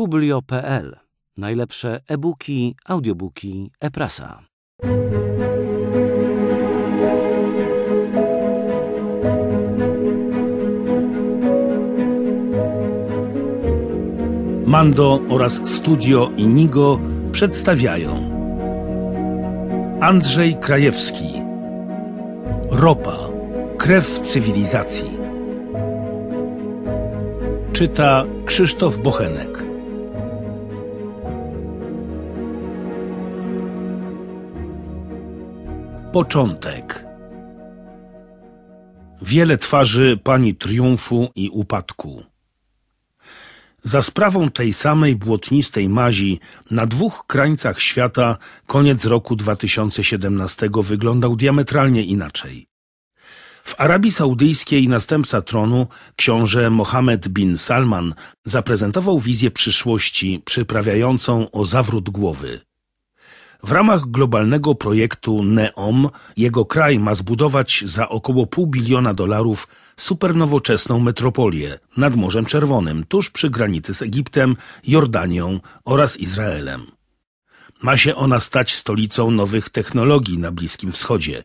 publio.pl. Najlepsze e-booki, audiobooki, e-prasa. Mando oraz Studio Inigo przedstawiają Andrzej Krajewski Ropa Krew cywilizacji Czyta Krzysztof Bochenek Początek. Wiele twarzy pani triumfu i upadku. Za sprawą tej samej błotnistej mazi na dwóch krańcach świata koniec roku 2017 wyglądał diametralnie inaczej. W Arabii Saudyjskiej następca tronu, książę Mohammed bin Salman, zaprezentował wizję przyszłości przyprawiającą o zawrót głowy. W ramach globalnego projektu NEOM jego kraj ma zbudować za około pół biliona dolarów supernowoczesną metropolię nad Morzem Czerwonym, tuż przy granicy z Egiptem, Jordanią oraz Izraelem. Ma się ona stać stolicą nowych technologii na Bliskim Wschodzie.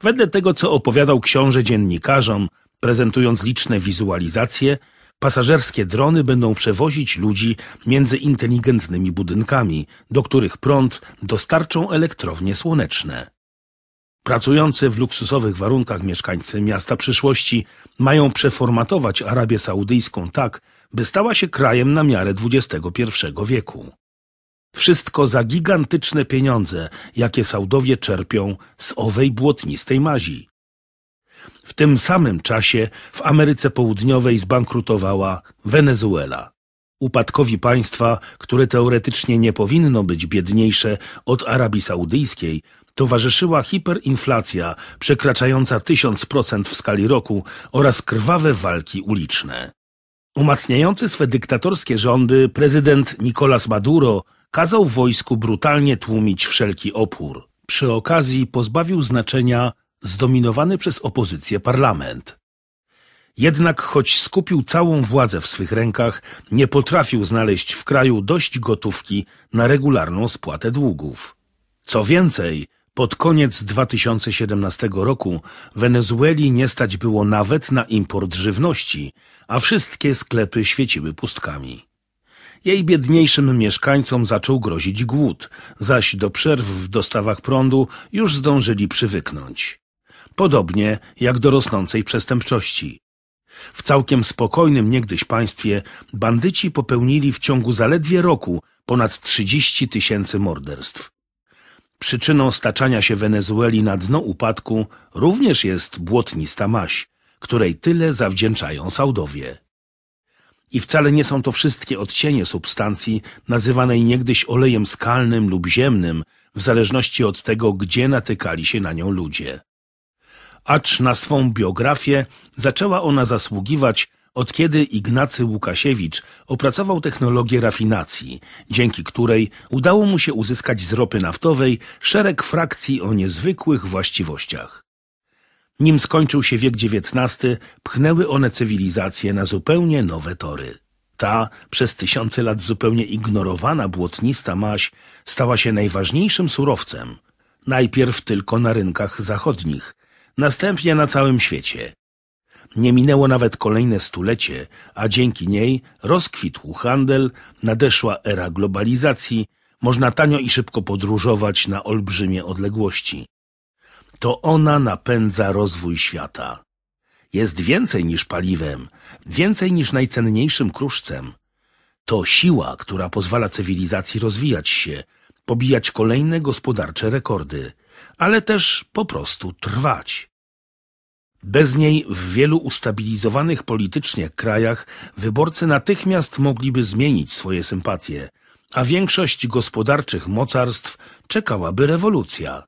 Wedle tego, co opowiadał książę dziennikarzom, prezentując liczne wizualizacje, Pasażerskie drony będą przewozić ludzi między inteligentnymi budynkami, do których prąd dostarczą elektrownie słoneczne. Pracujący w luksusowych warunkach mieszkańcy miasta przyszłości mają przeformatować Arabię Saudyjską tak, by stała się krajem na miarę XXI wieku. Wszystko za gigantyczne pieniądze, jakie Saudowie czerpią z owej błotnistej mazi. W tym samym czasie w Ameryce Południowej zbankrutowała Wenezuela. Upadkowi państwa, które teoretycznie nie powinno być biedniejsze od Arabii Saudyjskiej, towarzyszyła hiperinflacja przekraczająca 1000% w skali roku oraz krwawe walki uliczne. Umacniający swe dyktatorskie rządy prezydent Nicolas Maduro kazał wojsku brutalnie tłumić wszelki opór. Przy okazji pozbawił znaczenia zdominowany przez opozycję parlament. Jednak choć skupił całą władzę w swych rękach, nie potrafił znaleźć w kraju dość gotówki na regularną spłatę długów. Co więcej, pod koniec 2017 roku Wenezueli nie stać było nawet na import żywności, a wszystkie sklepy świeciły pustkami. Jej biedniejszym mieszkańcom zaczął grozić głód, zaś do przerw w dostawach prądu już zdążyli przywyknąć podobnie jak do rosnącej przestępczości. W całkiem spokojnym niegdyś państwie bandyci popełnili w ciągu zaledwie roku ponad 30 tysięcy morderstw. Przyczyną staczania się Wenezueli na dno upadku również jest błotnista maś, której tyle zawdzięczają Saudowie. I wcale nie są to wszystkie odcienie substancji nazywanej niegdyś olejem skalnym lub ziemnym, w zależności od tego, gdzie natykali się na nią ludzie acz na swą biografię zaczęła ona zasługiwać od kiedy Ignacy Łukasiewicz opracował technologię rafinacji, dzięki której udało mu się uzyskać z ropy naftowej szereg frakcji o niezwykłych właściwościach. Nim skończył się wiek XIX, pchnęły one cywilizację na zupełnie nowe tory. Ta, przez tysiące lat zupełnie ignorowana błotnista maś, stała się najważniejszym surowcem. Najpierw tylko na rynkach zachodnich, następnie na całym świecie. Nie minęło nawet kolejne stulecie, a dzięki niej rozkwitł handel, nadeszła era globalizacji, można tanio i szybko podróżować na olbrzymie odległości. To ona napędza rozwój świata. Jest więcej niż paliwem, więcej niż najcenniejszym kruszcem. To siła, która pozwala cywilizacji rozwijać się, pobijać kolejne gospodarcze rekordy, ale też po prostu trwać. Bez niej w wielu ustabilizowanych politycznie krajach wyborcy natychmiast mogliby zmienić swoje sympatie, a większość gospodarczych mocarstw czekałaby rewolucja.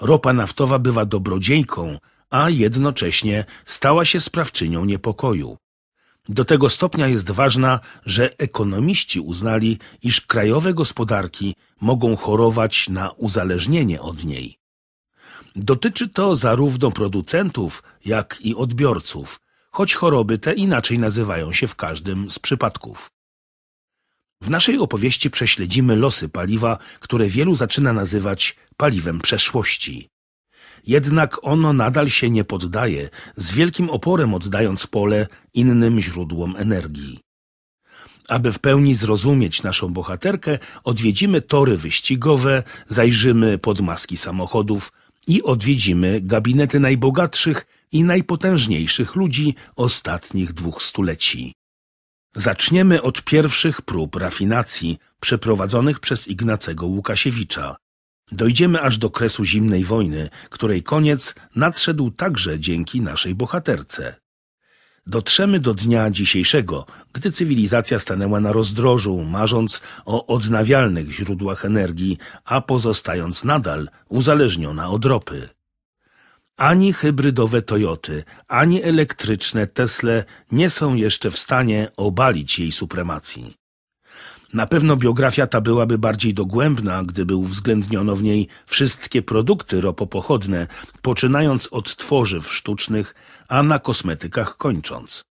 Ropa naftowa bywa dobrodziejką, a jednocześnie stała się sprawczynią niepokoju. Do tego stopnia jest ważna, że ekonomiści uznali, iż krajowe gospodarki mogą chorować na uzależnienie od niej. Dotyczy to zarówno producentów, jak i odbiorców, choć choroby te inaczej nazywają się w każdym z przypadków. W naszej opowieści prześledzimy losy paliwa, które wielu zaczyna nazywać paliwem przeszłości. Jednak ono nadal się nie poddaje, z wielkim oporem oddając pole innym źródłom energii. Aby w pełni zrozumieć naszą bohaterkę, odwiedzimy tory wyścigowe, zajrzymy pod maski samochodów, i odwiedzimy gabinety najbogatszych i najpotężniejszych ludzi ostatnich dwóch stuleci. Zaczniemy od pierwszych prób rafinacji przeprowadzonych przez Ignacego Łukasiewicza. Dojdziemy aż do kresu zimnej wojny, której koniec nadszedł także dzięki naszej bohaterce. Dotrzemy do dnia dzisiejszego, gdy cywilizacja stanęła na rozdrożu, marząc o odnawialnych źródłach energii, a pozostając nadal uzależniona od ropy. Ani hybrydowe Toyoty, ani elektryczne Tesle nie są jeszcze w stanie obalić jej supremacji. Na pewno biografia ta byłaby bardziej dogłębna, gdyby uwzględniono w niej wszystkie produkty ropopochodne, poczynając od tworzyw sztucznych, a na kosmetykach kończąc.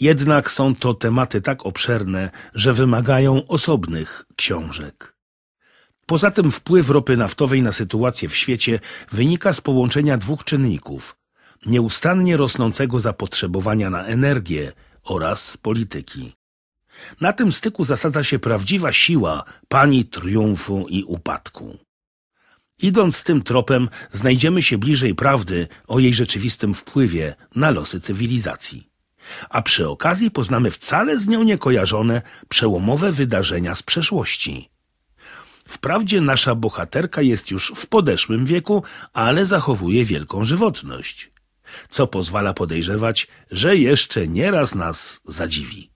Jednak są to tematy tak obszerne, że wymagają osobnych książek. Poza tym wpływ ropy naftowej na sytuację w świecie wynika z połączenia dwóch czynników: nieustannie rosnącego zapotrzebowania na energię oraz polityki. Na tym styku zasadza się prawdziwa siła pani triumfu i upadku. Idąc tym tropem, znajdziemy się bliżej prawdy o jej rzeczywistym wpływie na losy cywilizacji. A przy okazji poznamy wcale z nią niekojarzone przełomowe wydarzenia z przeszłości. Wprawdzie nasza bohaterka jest już w podeszłym wieku, ale zachowuje wielką żywotność, co pozwala podejrzewać, że jeszcze nieraz nas zadziwi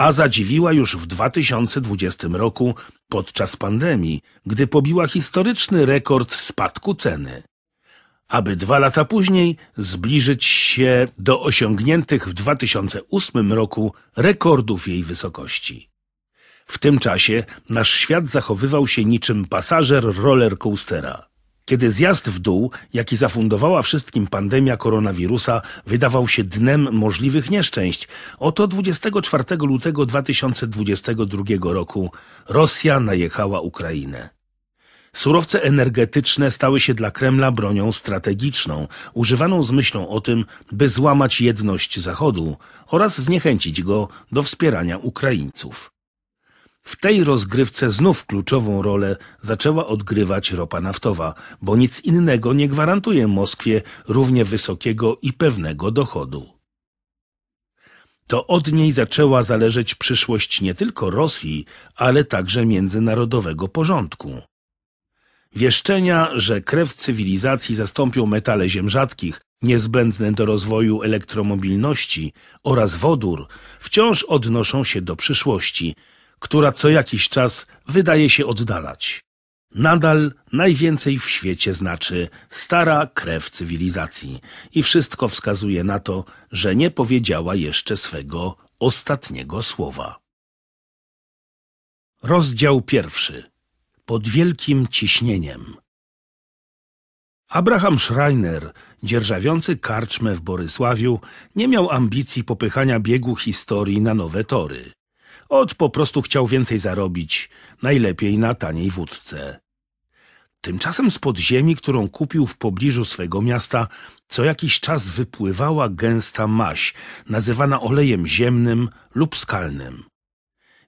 a zadziwiła już w 2020 roku podczas pandemii, gdy pobiła historyczny rekord spadku ceny, aby dwa lata później zbliżyć się do osiągniętych w 2008 roku rekordów jej wysokości. W tym czasie nasz świat zachowywał się niczym pasażer coastera kiedy zjazd w dół, jaki zafundowała wszystkim pandemia koronawirusa, wydawał się dnem możliwych nieszczęść. Oto 24 lutego 2022 roku Rosja najechała Ukrainę. Surowce energetyczne stały się dla Kremla bronią strategiczną, używaną z myślą o tym, by złamać jedność Zachodu oraz zniechęcić go do wspierania Ukraińców. W tej rozgrywce znów kluczową rolę zaczęła odgrywać ropa naftowa, bo nic innego nie gwarantuje Moskwie równie wysokiego i pewnego dochodu. To od niej zaczęła zależeć przyszłość nie tylko Rosji, ale także międzynarodowego porządku. Wieszczenia, że krew cywilizacji zastąpią metale ziem rzadkich, niezbędne do rozwoju elektromobilności oraz wodór, wciąż odnoszą się do przyszłości – która co jakiś czas wydaje się oddalać. Nadal najwięcej w świecie znaczy stara krew cywilizacji i wszystko wskazuje na to, że nie powiedziała jeszcze swego ostatniego słowa. Rozdział pierwszy. Pod wielkim ciśnieniem. Abraham Schreiner, dzierżawiący karczmę w Borysławiu, nie miał ambicji popychania biegu historii na nowe tory. Ot po prostu chciał więcej zarobić, najlepiej na taniej wódce. Tymczasem z podziemi, którą kupił w pobliżu swego miasta, co jakiś czas wypływała gęsta maś, nazywana olejem ziemnym lub skalnym.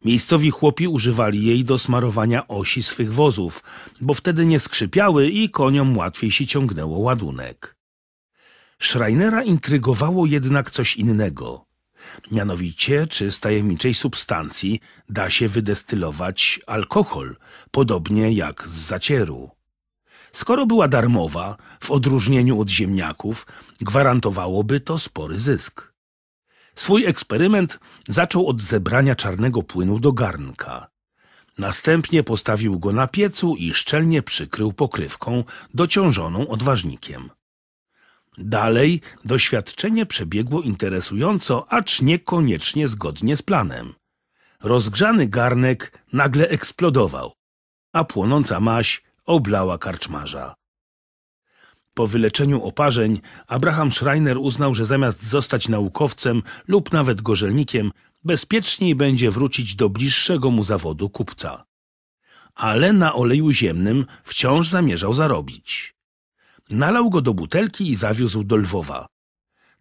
Miejscowi chłopi używali jej do smarowania osi swych wozów, bo wtedy nie skrzypiały i koniom łatwiej się ciągnęło ładunek. Schreinera intrygowało jednak coś innego – Mianowicie, czy z tajemniczej substancji da się wydestylować alkohol, podobnie jak z zacieru. Skoro była darmowa, w odróżnieniu od ziemniaków, gwarantowałoby to spory zysk. Swój eksperyment zaczął od zebrania czarnego płynu do garnka. Następnie postawił go na piecu i szczelnie przykrył pokrywką dociążoną odważnikiem. Dalej doświadczenie przebiegło interesująco, acz niekoniecznie zgodnie z planem. Rozgrzany garnek nagle eksplodował, a płonąca maś oblała karczmarza. Po wyleczeniu oparzeń Abraham Schreiner uznał, że zamiast zostać naukowcem lub nawet gorzelnikiem, bezpieczniej będzie wrócić do bliższego mu zawodu kupca. Ale na oleju ziemnym wciąż zamierzał zarobić. Nalał go do butelki i zawiózł do Lwowa.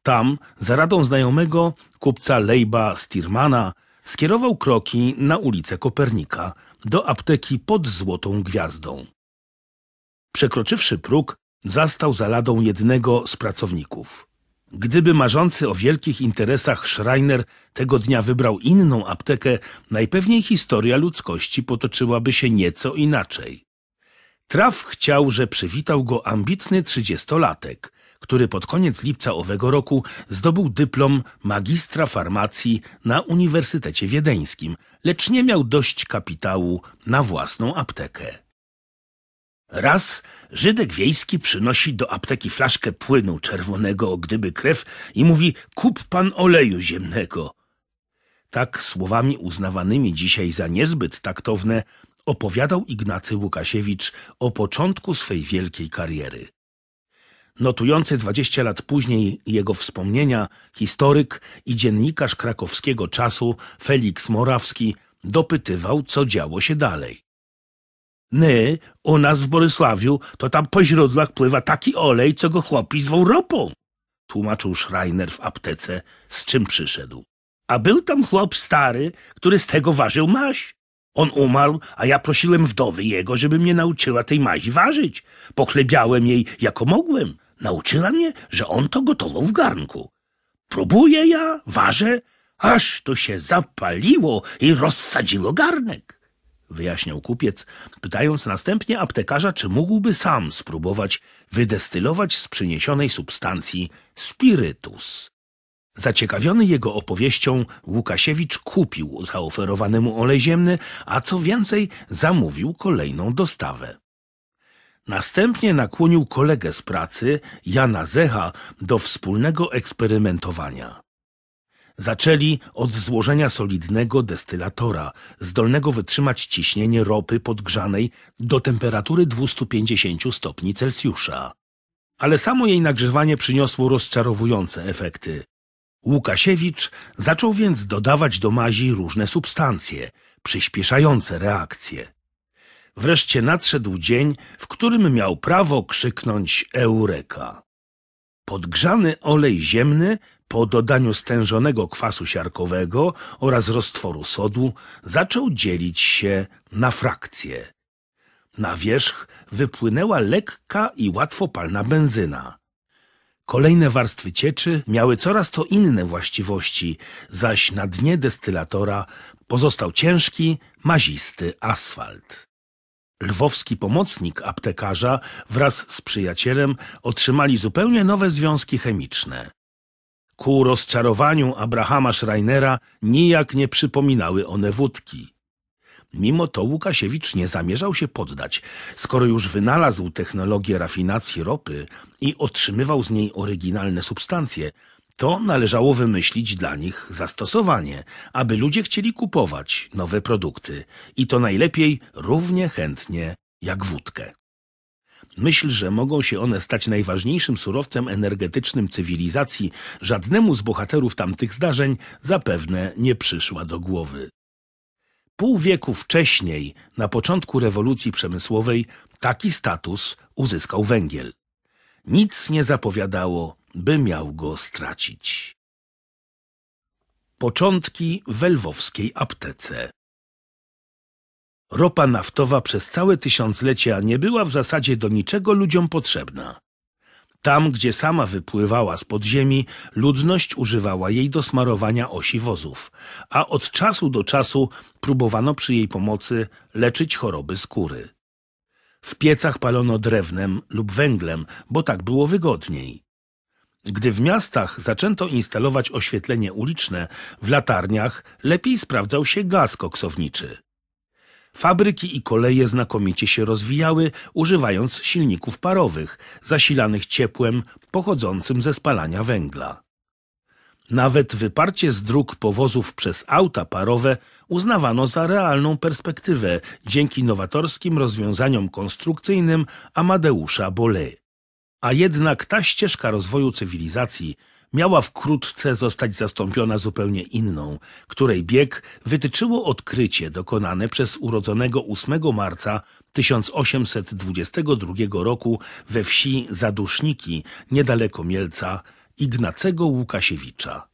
Tam, za radą znajomego, kupca Lejba Stirmana, skierował kroki na ulicę Kopernika, do apteki pod Złotą Gwiazdą. Przekroczywszy próg, zastał za ladą jednego z pracowników. Gdyby marzący o wielkich interesach Schreiner tego dnia wybrał inną aptekę, najpewniej historia ludzkości potoczyłaby się nieco inaczej. Traf chciał, że przywitał go ambitny trzydziestolatek, który pod koniec lipca owego roku zdobył dyplom magistra farmacji na Uniwersytecie Wiedeńskim, lecz nie miał dość kapitału na własną aptekę. Raz Żydek wiejski przynosi do apteki flaszkę płynu czerwonego, gdyby krew, i mówi: Kup pan oleju ziemnego. Tak słowami uznawanymi dzisiaj za niezbyt taktowne opowiadał Ignacy Łukasiewicz o początku swej wielkiej kariery. Notujący 20 lat później jego wspomnienia historyk i dziennikarz krakowskiego czasu Felix Morawski dopytywał, co działo się dalej. My, u nas w Borysławiu, to tam po źródłach pływa taki olej, co go chłopi zwą ropą, tłumaczył Schreiner w aptece, z czym przyszedł. A był tam chłop stary, który z tego ważył maś. On umarł, a ja prosiłem wdowy jego, żeby mnie nauczyła tej mazi ważyć. Pochlebiałem jej, jako mogłem. Nauczyła mnie, że on to gotował w garnku. Próbuję ja, ważę, aż to się zapaliło i rozsadziło garnek wyjaśniał kupiec, pytając następnie aptekarza, czy mógłby sam spróbować wydestylować z przyniesionej substancji spirytus. Zaciekawiony jego opowieścią, Łukasiewicz kupił zaoferowany mu olej ziemny, a co więcej, zamówił kolejną dostawę. Następnie nakłonił kolegę z pracy, Jana Zecha, do wspólnego eksperymentowania. Zaczęli od złożenia solidnego destylatora, zdolnego wytrzymać ciśnienie ropy podgrzanej do temperatury 250 stopni Celsjusza. Ale samo jej nagrzewanie przyniosło rozczarowujące efekty. Łukasiewicz zaczął więc dodawać do mazi różne substancje, przyspieszające reakcję. Wreszcie nadszedł dzień, w którym miał prawo krzyknąć eureka. Podgrzany olej ziemny po dodaniu stężonego kwasu siarkowego oraz roztworu sodu zaczął dzielić się na frakcje. Na wierzch wypłynęła lekka i łatwo palna benzyna. Kolejne warstwy cieczy miały coraz to inne właściwości, zaś na dnie destylatora pozostał ciężki, mazisty asfalt. Lwowski pomocnik aptekarza wraz z przyjacielem otrzymali zupełnie nowe związki chemiczne. Ku rozczarowaniu Abrahama Schreinera nijak nie przypominały one wódki. Mimo to Łukasiewicz nie zamierzał się poddać. Skoro już wynalazł technologię rafinacji ropy i otrzymywał z niej oryginalne substancje, to należało wymyślić dla nich zastosowanie, aby ludzie chcieli kupować nowe produkty i to najlepiej równie chętnie jak wódkę. Myśl, że mogą się one stać najważniejszym surowcem energetycznym cywilizacji, żadnemu z bohaterów tamtych zdarzeń zapewne nie przyszła do głowy. Pół wieku wcześniej, na początku rewolucji przemysłowej, taki status uzyskał węgiel. Nic nie zapowiadało, by miał go stracić. Początki w elwowskiej aptece Ropa naftowa przez całe tysiąclecia nie była w zasadzie do niczego ludziom potrzebna. Tam, gdzie sama wypływała z podziemi, ludność używała jej do smarowania osi wozów, a od czasu do czasu próbowano przy jej pomocy leczyć choroby skóry. W piecach palono drewnem lub węglem, bo tak było wygodniej. Gdy w miastach zaczęto instalować oświetlenie uliczne, w latarniach lepiej sprawdzał się gaz koksowniczy. Fabryki i koleje znakomicie się rozwijały, używając silników parowych, zasilanych ciepłem pochodzącym ze spalania węgla. Nawet wyparcie z dróg powozów przez auta parowe uznawano za realną perspektywę dzięki nowatorskim rozwiązaniom konstrukcyjnym Amadeusza Bolle. A jednak ta ścieżka rozwoju cywilizacji – miała wkrótce zostać zastąpiona zupełnie inną, której bieg wytyczyło odkrycie dokonane przez urodzonego 8 marca 1822 roku we wsi Zaduszniki, niedaleko Mielca, Ignacego Łukasiewicza.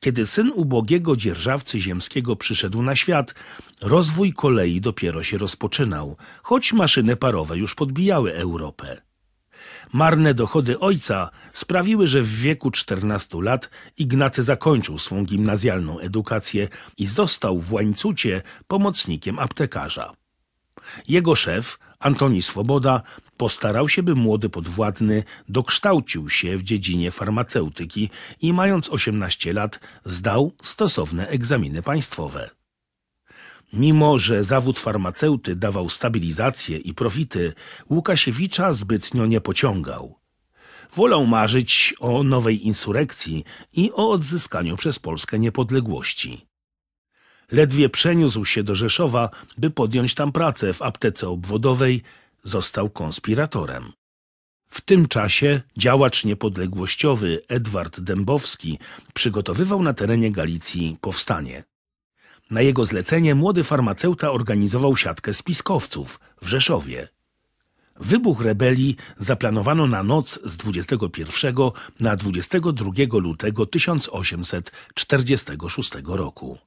Kiedy syn ubogiego dzierżawcy ziemskiego przyszedł na świat, rozwój kolei dopiero się rozpoczynał, choć maszyny parowe już podbijały Europę. Marne dochody ojca sprawiły, że w wieku 14 lat Ignacy zakończył swą gimnazjalną edukację i został w łańcucie pomocnikiem aptekarza. Jego szef, Antoni Swoboda, postarał się, by młody podwładny dokształcił się w dziedzinie farmaceutyki i mając 18 lat zdał stosowne egzaminy państwowe. Mimo, że zawód farmaceuty dawał stabilizację i profity, Łukasiewicza zbytnio nie pociągał. Wolał marzyć o nowej insurrekcji i o odzyskaniu przez Polskę niepodległości. Ledwie przeniósł się do Rzeszowa, by podjąć tam pracę w aptece obwodowej, został konspiratorem. W tym czasie działacz niepodległościowy Edward Dębowski przygotowywał na terenie Galicji powstanie. Na jego zlecenie młody farmaceuta organizował siatkę spiskowców w Rzeszowie. Wybuch rebelii zaplanowano na noc z 21 na 22 lutego 1846 roku.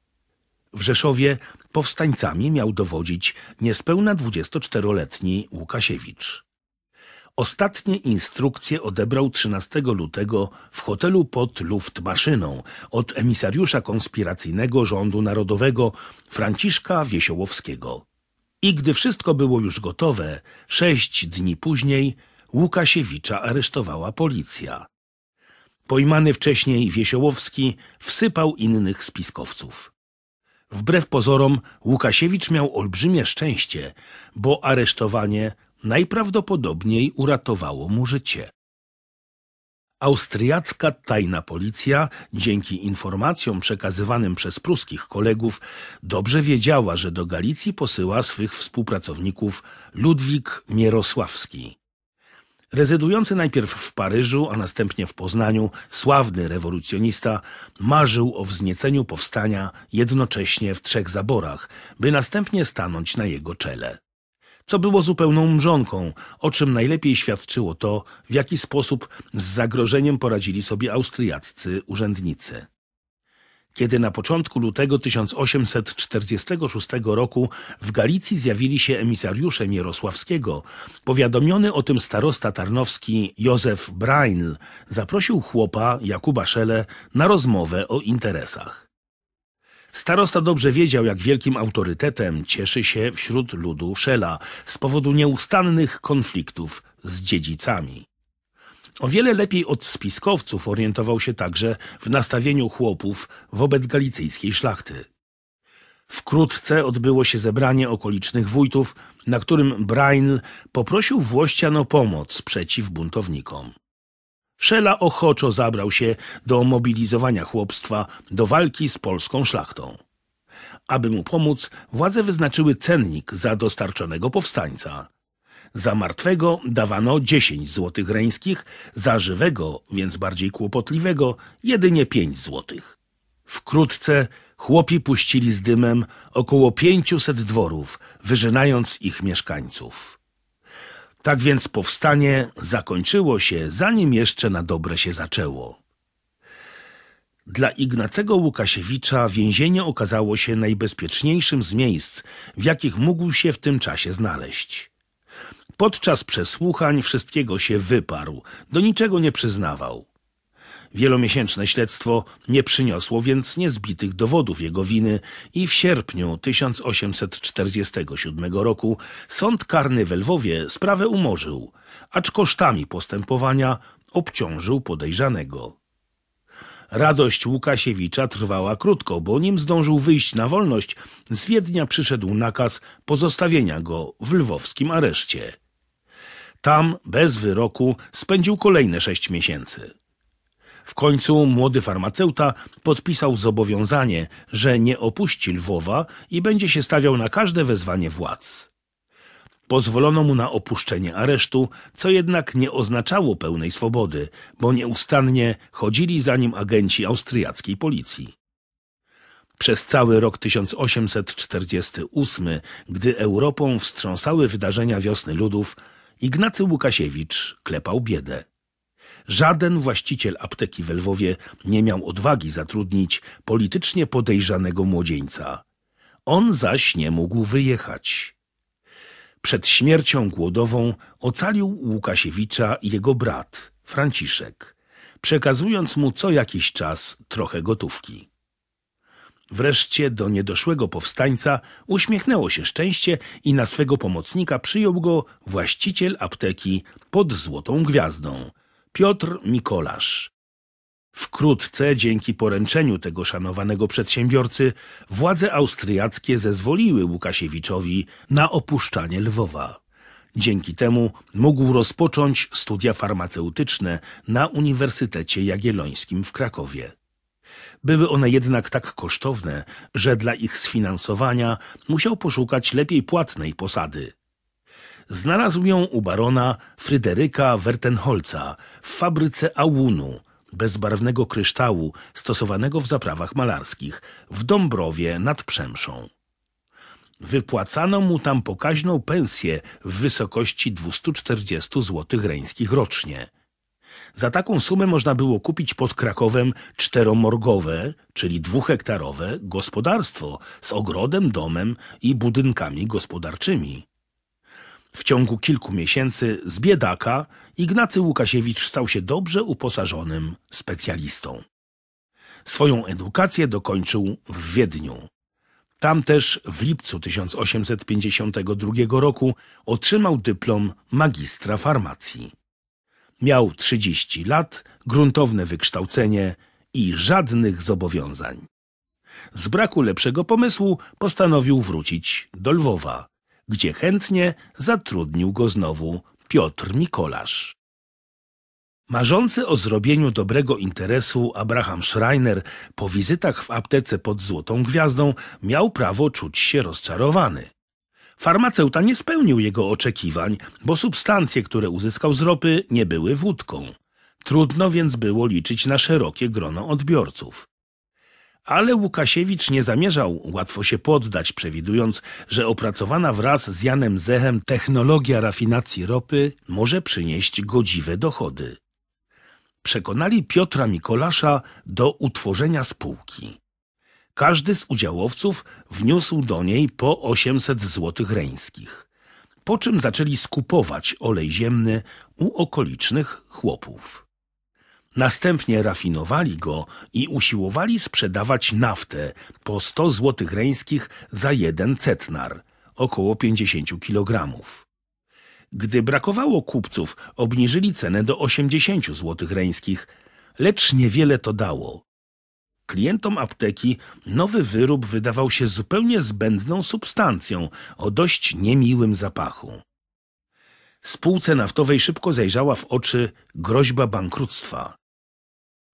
W Rzeszowie powstańcami miał dowodzić niespełna 24-letni Łukasiewicz. Ostatnie instrukcje odebrał 13 lutego w hotelu pod Luftmaszyną od emisariusza konspiracyjnego rządu narodowego Franciszka Wiesiołowskiego. I gdy wszystko było już gotowe, sześć dni później Łukasiewicza aresztowała policja. Pojmany wcześniej Wiesiołowski wsypał innych spiskowców. Wbrew pozorom Łukasiewicz miał olbrzymie szczęście, bo aresztowanie najprawdopodobniej uratowało mu życie. Austriacka tajna policja, dzięki informacjom przekazywanym przez pruskich kolegów, dobrze wiedziała, że do Galicji posyła swych współpracowników Ludwik Mierosławski. Rezydujący najpierw w Paryżu, a następnie w Poznaniu, sławny rewolucjonista marzył o wznieceniu powstania jednocześnie w trzech zaborach, by następnie stanąć na jego czele co było zupełną mrzonką, o czym najlepiej świadczyło to, w jaki sposób z zagrożeniem poradzili sobie austriaccy urzędnicy. Kiedy na początku lutego 1846 roku w Galicji zjawili się emisariusze Mierosławskiego, powiadomiony o tym starosta tarnowski Józef Brainl zaprosił chłopa Jakuba Szele na rozmowę o interesach. Starosta dobrze wiedział, jak wielkim autorytetem cieszy się wśród ludu Szela z powodu nieustannych konfliktów z dziedzicami. O wiele lepiej od spiskowców orientował się także w nastawieniu chłopów wobec galicyjskiej szlachty. Wkrótce odbyło się zebranie okolicznych wójtów, na którym Brain poprosił Włościan o pomoc przeciw buntownikom. Szela ochoczo zabrał się do mobilizowania chłopstwa do walki z polską szlachtą. Aby mu pomóc, władze wyznaczyły cennik za dostarczonego powstańca. Za martwego dawano 10 złotych reńskich, za żywego, więc bardziej kłopotliwego, jedynie 5 złotych. Wkrótce chłopi puścili z dymem około 500 dworów, wyrzynając ich mieszkańców. Tak więc powstanie zakończyło się, zanim jeszcze na dobre się zaczęło. Dla Ignacego Łukasiewicza więzienie okazało się najbezpieczniejszym z miejsc, w jakich mógł się w tym czasie znaleźć. Podczas przesłuchań wszystkiego się wyparł, do niczego nie przyznawał. Wielomiesięczne śledztwo nie przyniosło więc niezbitych dowodów jego winy i w sierpniu 1847 roku sąd karny we Lwowie sprawę umorzył, acz kosztami postępowania obciążył podejrzanego. Radość Łukasiewicza trwała krótko, bo nim zdążył wyjść na wolność, z Wiednia przyszedł nakaz pozostawienia go w lwowskim areszcie. Tam, bez wyroku, spędził kolejne sześć miesięcy. W końcu młody farmaceuta podpisał zobowiązanie, że nie opuści Lwowa i będzie się stawiał na każde wezwanie władz. Pozwolono mu na opuszczenie aresztu, co jednak nie oznaczało pełnej swobody, bo nieustannie chodzili za nim agenci austriackiej policji. Przez cały rok 1848, gdy Europą wstrząsały wydarzenia wiosny ludów, Ignacy Łukasiewicz klepał biedę. Żaden właściciel apteki w Lwowie nie miał odwagi zatrudnić politycznie podejrzanego młodzieńca. On zaś nie mógł wyjechać. Przed śmiercią głodową ocalił Łukasiewicza jego brat, Franciszek, przekazując mu co jakiś czas trochę gotówki. Wreszcie do niedoszłego powstańca uśmiechnęło się szczęście i na swego pomocnika przyjął go właściciel apteki pod złotą gwiazdą, Piotr Mikolasz. Wkrótce, dzięki poręczeniu tego szanowanego przedsiębiorcy, władze austriackie zezwoliły Łukasiewiczowi na opuszczanie Lwowa. Dzięki temu mógł rozpocząć studia farmaceutyczne na Uniwersytecie Jagiellońskim w Krakowie. Były one jednak tak kosztowne, że dla ich sfinansowania musiał poszukać lepiej płatnej posady – Znalazł ją u barona Fryderyka Wertenholza w fabryce Ałunu, bezbarwnego kryształu stosowanego w zaprawach malarskich, w Dąbrowie nad Przemszą. Wypłacano mu tam pokaźną pensję w wysokości 240 zł reńskich rocznie. Za taką sumę można było kupić pod Krakowem czteromorgowe, czyli dwuhektarowe, gospodarstwo z ogrodem, domem i budynkami gospodarczymi. W ciągu kilku miesięcy z biedaka Ignacy Łukasiewicz stał się dobrze uposażonym specjalistą. Swoją edukację dokończył w Wiedniu. Tam też w lipcu 1852 roku otrzymał dyplom magistra farmacji. Miał 30 lat, gruntowne wykształcenie i żadnych zobowiązań. Z braku lepszego pomysłu postanowił wrócić do Lwowa, gdzie chętnie zatrudnił go znowu Piotr Mikolasz. Marzący o zrobieniu dobrego interesu Abraham Schreiner po wizytach w aptece pod Złotą Gwiazdą miał prawo czuć się rozczarowany. Farmaceuta nie spełnił jego oczekiwań, bo substancje, które uzyskał z ropy, nie były wódką. Trudno więc było liczyć na szerokie grono odbiorców. Ale Łukasiewicz nie zamierzał łatwo się poddać, przewidując, że opracowana wraz z Janem Zechem technologia rafinacji ropy może przynieść godziwe dochody. Przekonali Piotra Mikolasza do utworzenia spółki. Każdy z udziałowców wniósł do niej po 800 złotych reńskich, po czym zaczęli skupować olej ziemny u okolicznych chłopów. Następnie rafinowali go i usiłowali sprzedawać naftę po 100 zł reńskich za jeden cetnar, około 50 kg. Gdy brakowało kupców, obniżyli cenę do 80 zł reńskich, lecz niewiele to dało. Klientom apteki nowy wyrób wydawał się zupełnie zbędną substancją o dość niemiłym zapachu. Spółce naftowej szybko zajrzała w oczy groźba bankructwa.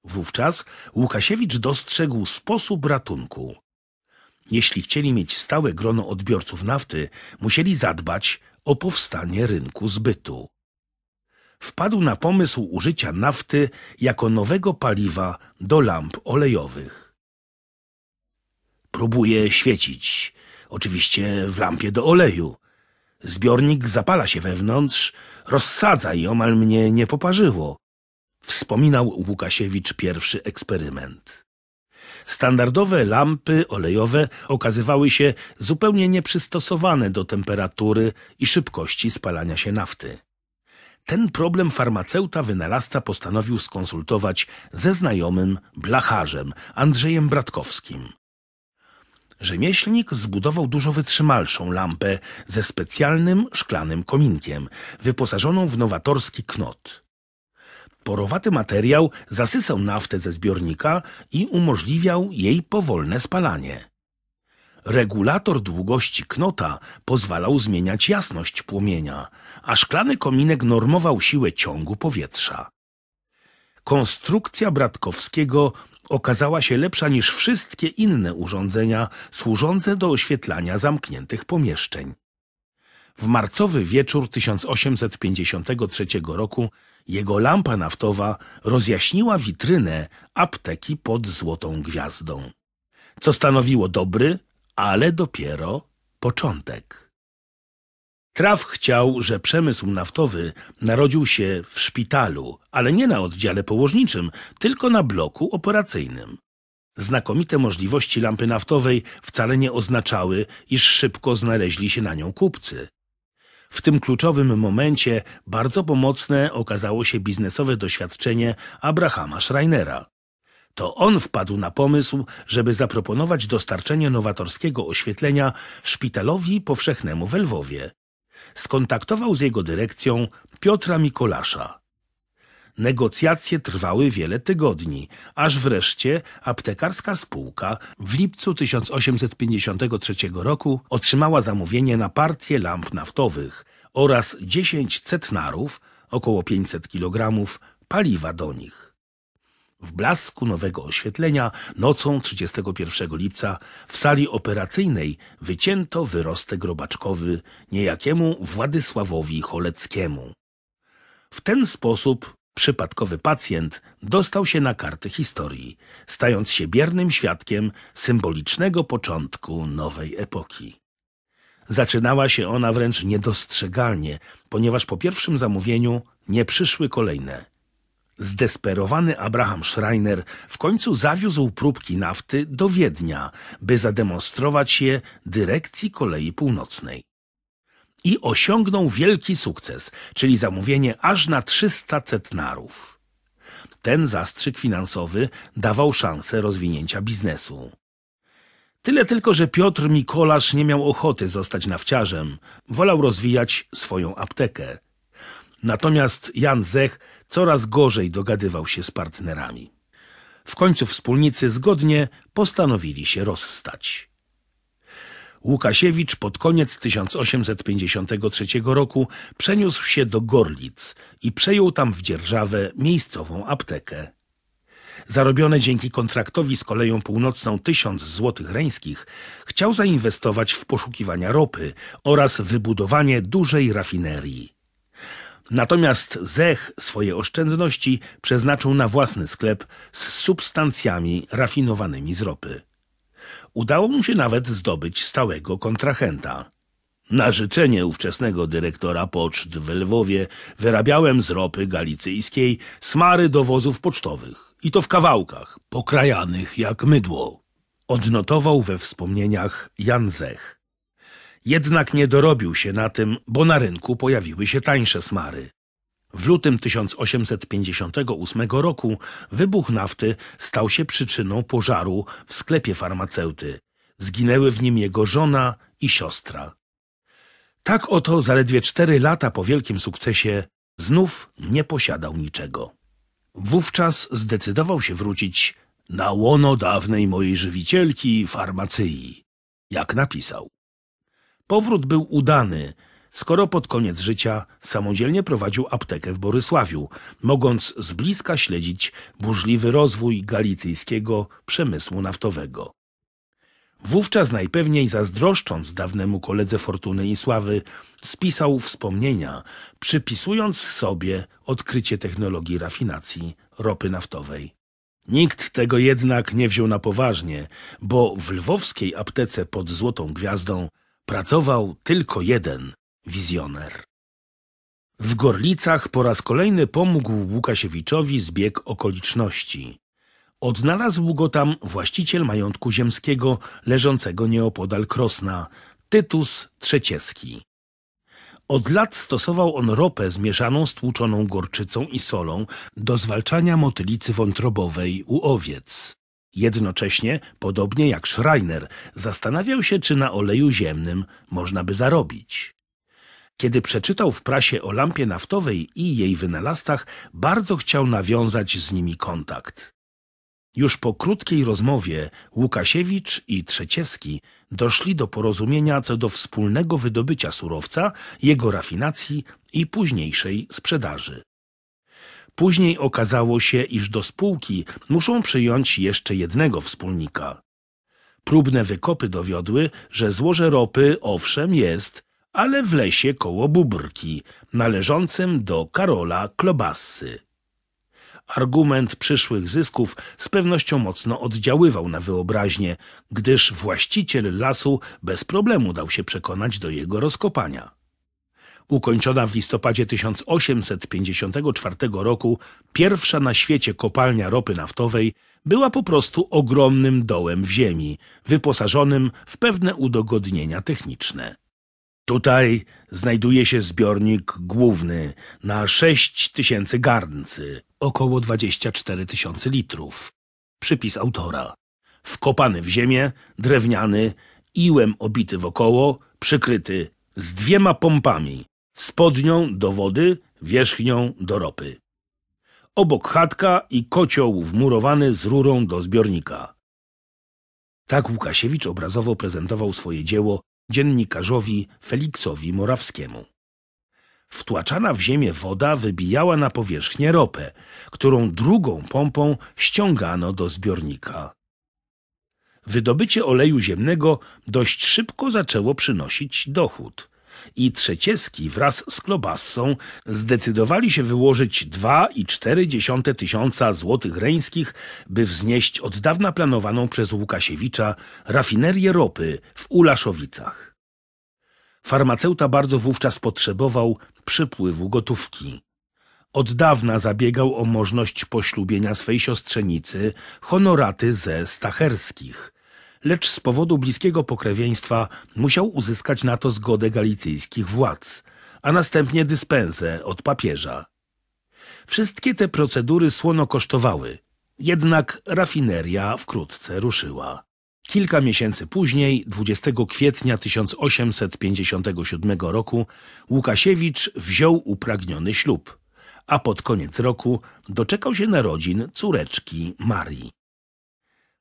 Wówczas Łukasiewicz dostrzegł sposób ratunku. Jeśli chcieli mieć stałe grono odbiorców nafty, musieli zadbać o powstanie rynku zbytu. Wpadł na pomysł użycia nafty jako nowego paliwa do lamp olejowych. Próbuję świecić, oczywiście w lampie do oleju. Zbiornik zapala się wewnątrz, rozsadza i omal mnie nie poparzyło wspominał Łukasiewicz pierwszy eksperyment. Standardowe lampy olejowe okazywały się zupełnie nieprzystosowane do temperatury i szybkości spalania się nafty. Ten problem farmaceuta wynalazca postanowił skonsultować ze znajomym blacharzem Andrzejem Bratkowskim. Rzemieślnik zbudował dużo wytrzymalszą lampę ze specjalnym szklanym kominkiem, wyposażoną w nowatorski knot. Porowaty materiał zasysał naftę ze zbiornika i umożliwiał jej powolne spalanie. Regulator długości knota pozwalał zmieniać jasność płomienia, a szklany kominek normował siłę ciągu powietrza. Konstrukcja Bratkowskiego okazała się lepsza niż wszystkie inne urządzenia służące do oświetlania zamkniętych pomieszczeń. W marcowy wieczór 1853 roku jego lampa naftowa rozjaśniła witrynę apteki pod złotą gwiazdą, co stanowiło dobry, ale dopiero początek. Traf chciał, że przemysł naftowy narodził się w szpitalu, ale nie na oddziale położniczym, tylko na bloku operacyjnym. Znakomite możliwości lampy naftowej wcale nie oznaczały, iż szybko znaleźli się na nią kupcy. W tym kluczowym momencie bardzo pomocne okazało się biznesowe doświadczenie Abrahama Schreinera. To on wpadł na pomysł, żeby zaproponować dostarczenie nowatorskiego oświetlenia szpitalowi powszechnemu w Lwowie. Skontaktował z jego dyrekcją Piotra Mikolasza. Negocjacje trwały wiele tygodni, aż wreszcie aptekarska spółka w lipcu 1853 roku otrzymała zamówienie na partię lamp naftowych oraz 10 cetnarów około 500 kg, paliwa do nich. W blasku nowego oświetlenia nocą 31 lipca w sali operacyjnej wycięto wyrostek robaczkowy niejakiemu Władysławowi Choleckiemu. W ten sposób przypadkowy pacjent dostał się na karty historii, stając się biernym świadkiem symbolicznego początku nowej epoki. Zaczynała się ona wręcz niedostrzegalnie, ponieważ po pierwszym zamówieniu nie przyszły kolejne. Zdesperowany Abraham Schreiner w końcu zawiózł próbki nafty do Wiednia, by zademonstrować je dyrekcji kolei północnej i osiągnął wielki sukces, czyli zamówienie aż na 300 centnarów. Ten zastrzyk finansowy dawał szansę rozwinięcia biznesu. Tyle tylko, że Piotr Mikolasz nie miał ochoty zostać nawciarzem, wolał rozwijać swoją aptekę. Natomiast Jan Zech coraz gorzej dogadywał się z partnerami. W końcu wspólnicy zgodnie postanowili się rozstać. Łukasiewicz pod koniec 1853 roku przeniósł się do Gorlic i przejął tam w dzierżawę miejscową aptekę. Zarobione dzięki kontraktowi z Koleją Północną tysiąc złotych reńskich chciał zainwestować w poszukiwania ropy oraz wybudowanie dużej rafinerii. Natomiast Zech swoje oszczędności przeznaczył na własny sklep z substancjami rafinowanymi z ropy. Udało mu się nawet zdobyć stałego kontrahenta. Na życzenie ówczesnego dyrektora poczt w Lwowie wyrabiałem z ropy galicyjskiej smary do wozów pocztowych i to w kawałkach, pokrajanych jak mydło. Odnotował we wspomnieniach Jan Zech. Jednak nie dorobił się na tym, bo na rynku pojawiły się tańsze smary, w lutym 1858 roku wybuch nafty stał się przyczyną pożaru w sklepie farmaceuty. Zginęły w nim jego żona i siostra. Tak oto zaledwie cztery lata po wielkim sukcesie znów nie posiadał niczego. Wówczas zdecydował się wrócić na łono dawnej mojej żywicielki farmacyi, jak napisał. Powrót był udany, skoro pod koniec życia samodzielnie prowadził aptekę w Borysławiu, mogąc z bliska śledzić burzliwy rozwój galicyjskiego przemysłu naftowego. Wówczas najpewniej zazdroszcząc dawnemu koledze fortuny i sławy, spisał wspomnienia, przypisując sobie odkrycie technologii rafinacji ropy naftowej. Nikt tego jednak nie wziął na poważnie, bo w lwowskiej aptece pod Złotą Gwiazdą pracował tylko jeden wizjoner. W Gorlicach po raz kolejny pomógł Łukasiewiczowi zbieg okoliczności. Odnalazł go tam właściciel majątku ziemskiego leżącego nieopodal Krosna, Tytus Trzecieski. Od lat stosował on ropę zmieszaną z tłuczoną gorczycą i solą do zwalczania motylicy wątrobowej u owiec. Jednocześnie, podobnie jak Schreiner, zastanawiał się, czy na oleju ziemnym można by zarobić. Kiedy przeczytał w prasie o lampie naftowej i jej wynalazcach, bardzo chciał nawiązać z nimi kontakt. Już po krótkiej rozmowie Łukasiewicz i Trzecieski doszli do porozumienia co do wspólnego wydobycia surowca, jego rafinacji i późniejszej sprzedaży. Później okazało się, iż do spółki muszą przyjąć jeszcze jednego wspólnika. Próbne wykopy dowiodły, że złoże ropy owszem jest, ale w lesie koło Bubrki, należącym do Karola Klobassy. Argument przyszłych zysków z pewnością mocno oddziaływał na wyobraźnię, gdyż właściciel lasu bez problemu dał się przekonać do jego rozkopania ukończona w listopadzie 1854 roku, pierwsza na świecie kopalnia ropy naftowej, była po prostu ogromnym dołem w ziemi, wyposażonym w pewne udogodnienia techniczne. Tutaj znajduje się zbiornik główny na 6 tysięcy garncy, około 24 tysiące litrów. Przypis autora. Wkopany w ziemię, drewniany, iłem obity wokoło, przykryty z dwiema pompami, spodnią do wody, wierzchnią do ropy. Obok chatka i kocioł wmurowany z rurą do zbiornika. Tak Łukasiewicz obrazowo prezentował swoje dzieło dziennikarzowi Feliksowi Morawskiemu. Wtłaczana w ziemię woda wybijała na powierzchnię ropę, którą drugą pompą ściągano do zbiornika. Wydobycie oleju ziemnego dość szybko zaczęło przynosić dochód – i Trzecieski wraz z Klobassą zdecydowali się wyłożyć 2,4 tysiąca złotych reńskich, by wznieść od dawna planowaną przez Łukasiewicza rafinerię ropy w Ulaszowicach. Farmaceuta bardzo wówczas potrzebował przypływu gotówki. Od dawna zabiegał o możliwość poślubienia swej siostrzenicy honoraty ze Stacherskich – lecz z powodu bliskiego pokrewieństwa musiał uzyskać na to zgodę galicyjskich władz, a następnie dyspensę od papieża. Wszystkie te procedury słono kosztowały, jednak rafineria wkrótce ruszyła. Kilka miesięcy później, 20 kwietnia 1857 roku, Łukasiewicz wziął upragniony ślub, a pod koniec roku doczekał się narodzin córeczki Marii.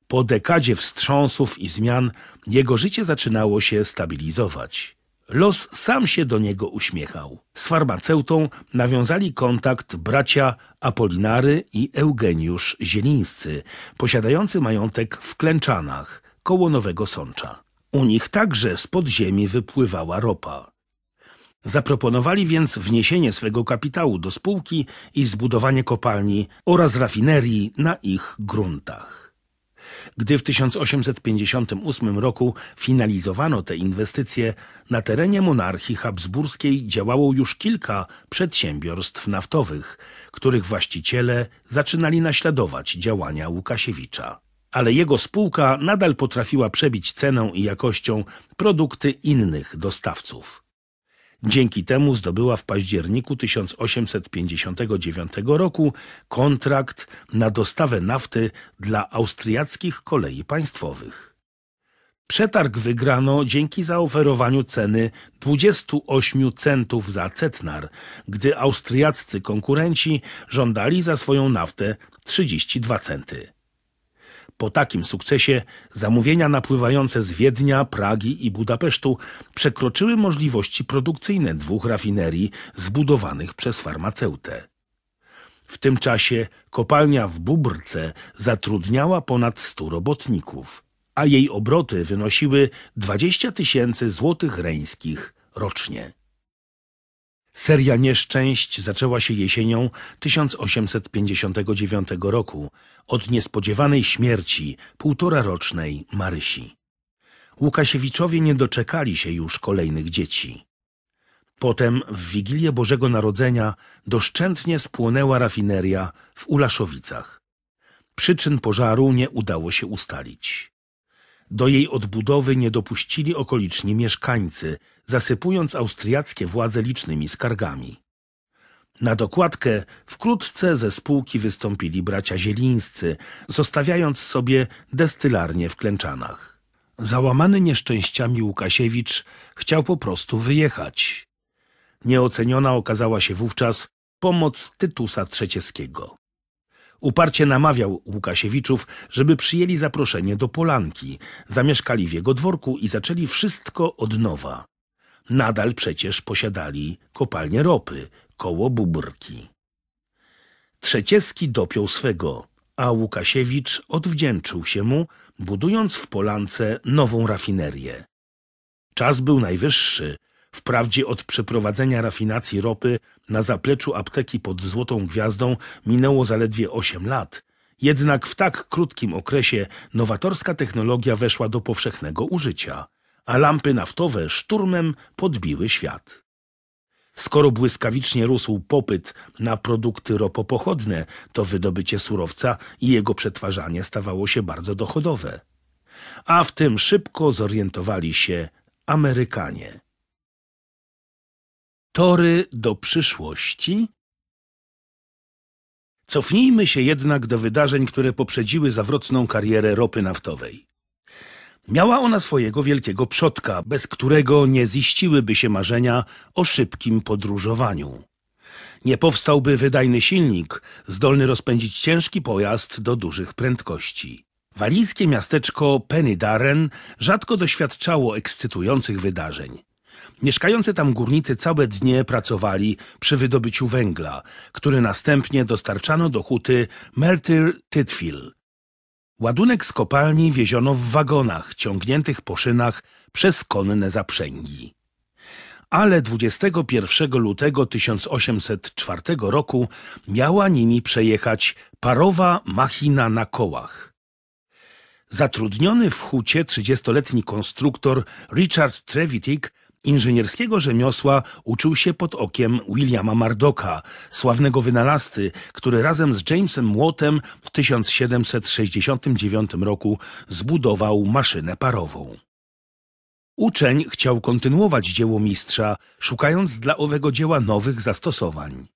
Po dekadzie wstrząsów i zmian jego życie zaczynało się stabilizować. Los sam się do niego uśmiechał. Z farmaceutą nawiązali kontakt bracia Apolinary i Eugeniusz Zielińscy, posiadający majątek w Klęczanach, koło Nowego Sącza. U nich także z podziemi wypływała ropa. Zaproponowali więc wniesienie swego kapitału do spółki i zbudowanie kopalni oraz rafinerii na ich gruntach. Gdy w 1858 roku finalizowano te inwestycje, na terenie monarchii habsburskiej działało już kilka przedsiębiorstw naftowych, których właściciele zaczynali naśladować działania Łukasiewicza ale jego spółka nadal potrafiła przebić ceną i jakością produkty innych dostawców. Dzięki temu zdobyła w październiku 1859 roku kontrakt na dostawę nafty dla austriackich kolei państwowych. Przetarg wygrano dzięki zaoferowaniu ceny 28 centów za cetnar, gdy austriaccy konkurenci żądali za swoją naftę 32 centy. Po takim sukcesie zamówienia napływające z Wiednia, Pragi i Budapesztu przekroczyły możliwości produkcyjne dwóch rafinerii zbudowanych przez farmaceutę. W tym czasie kopalnia w Bubrce zatrudniała ponad 100 robotników, a jej obroty wynosiły 20 tysięcy złotych reńskich rocznie. Seria nieszczęść zaczęła się jesienią 1859 roku od niespodziewanej śmierci półtorarocznej Marysi. Łukasiewiczowie nie doczekali się już kolejnych dzieci. Potem w Wigilię Bożego Narodzenia doszczętnie spłonęła rafineria w Ulaszowicach. Przyczyn pożaru nie udało się ustalić. Do jej odbudowy nie dopuścili okoliczni mieszkańcy, zasypując austriackie władze licznymi skargami. Na dokładkę wkrótce ze spółki wystąpili bracia Zielińscy, zostawiając sobie destylarnię w Klęczanach. Załamany nieszczęściami Łukasiewicz chciał po prostu wyjechać. Nieoceniona okazała się wówczas pomoc Tytusa Trzecieskiego. Uparcie namawiał Łukasiewiczów, żeby przyjęli zaproszenie do Polanki, zamieszkali w jego dworku i zaczęli wszystko od nowa. Nadal przecież posiadali kopalnię ropy koło Buburki. Trzecieski dopiął swego, a Łukasiewicz odwdzięczył się mu, budując w Polance nową rafinerię. Czas był najwyższy, Wprawdzie od przeprowadzenia rafinacji ropy na zapleczu apteki pod Złotą Gwiazdą minęło zaledwie 8 lat, jednak w tak krótkim okresie nowatorska technologia weszła do powszechnego użycia, a lampy naftowe szturmem podbiły świat. Skoro błyskawicznie rósł popyt na produkty ropopochodne, to wydobycie surowca i jego przetwarzanie stawało się bardzo dochodowe. A w tym szybko zorientowali się Amerykanie. Tory do przyszłości? Cofnijmy się jednak do wydarzeń, które poprzedziły zawrotną karierę ropy naftowej. Miała ona swojego wielkiego przodka, bez którego nie ziściłyby się marzenia o szybkim podróżowaniu. Nie powstałby wydajny silnik, zdolny rozpędzić ciężki pojazd do dużych prędkości. Walijskie miasteczko Penydaren rzadko doświadczało ekscytujących wydarzeń. Mieszkający tam górnicy całe dnie pracowali przy wydobyciu węgla, który następnie dostarczano do huty Mertyr Titfil. Ładunek z kopalni wieziono w wagonach ciągniętych po szynach przez konne zaprzęgi. Ale 21 lutego 1804 roku miała nimi przejechać parowa machina na kołach. Zatrudniony w hucie 30-letni konstruktor Richard Trevithick Inżynierskiego rzemiosła uczył się pod okiem Williama Mardoka, sławnego wynalazcy, który razem z Jamesem Młotem w 1769 roku zbudował maszynę parową. Uczeń chciał kontynuować dzieło mistrza, szukając dla owego dzieła nowych zastosowań.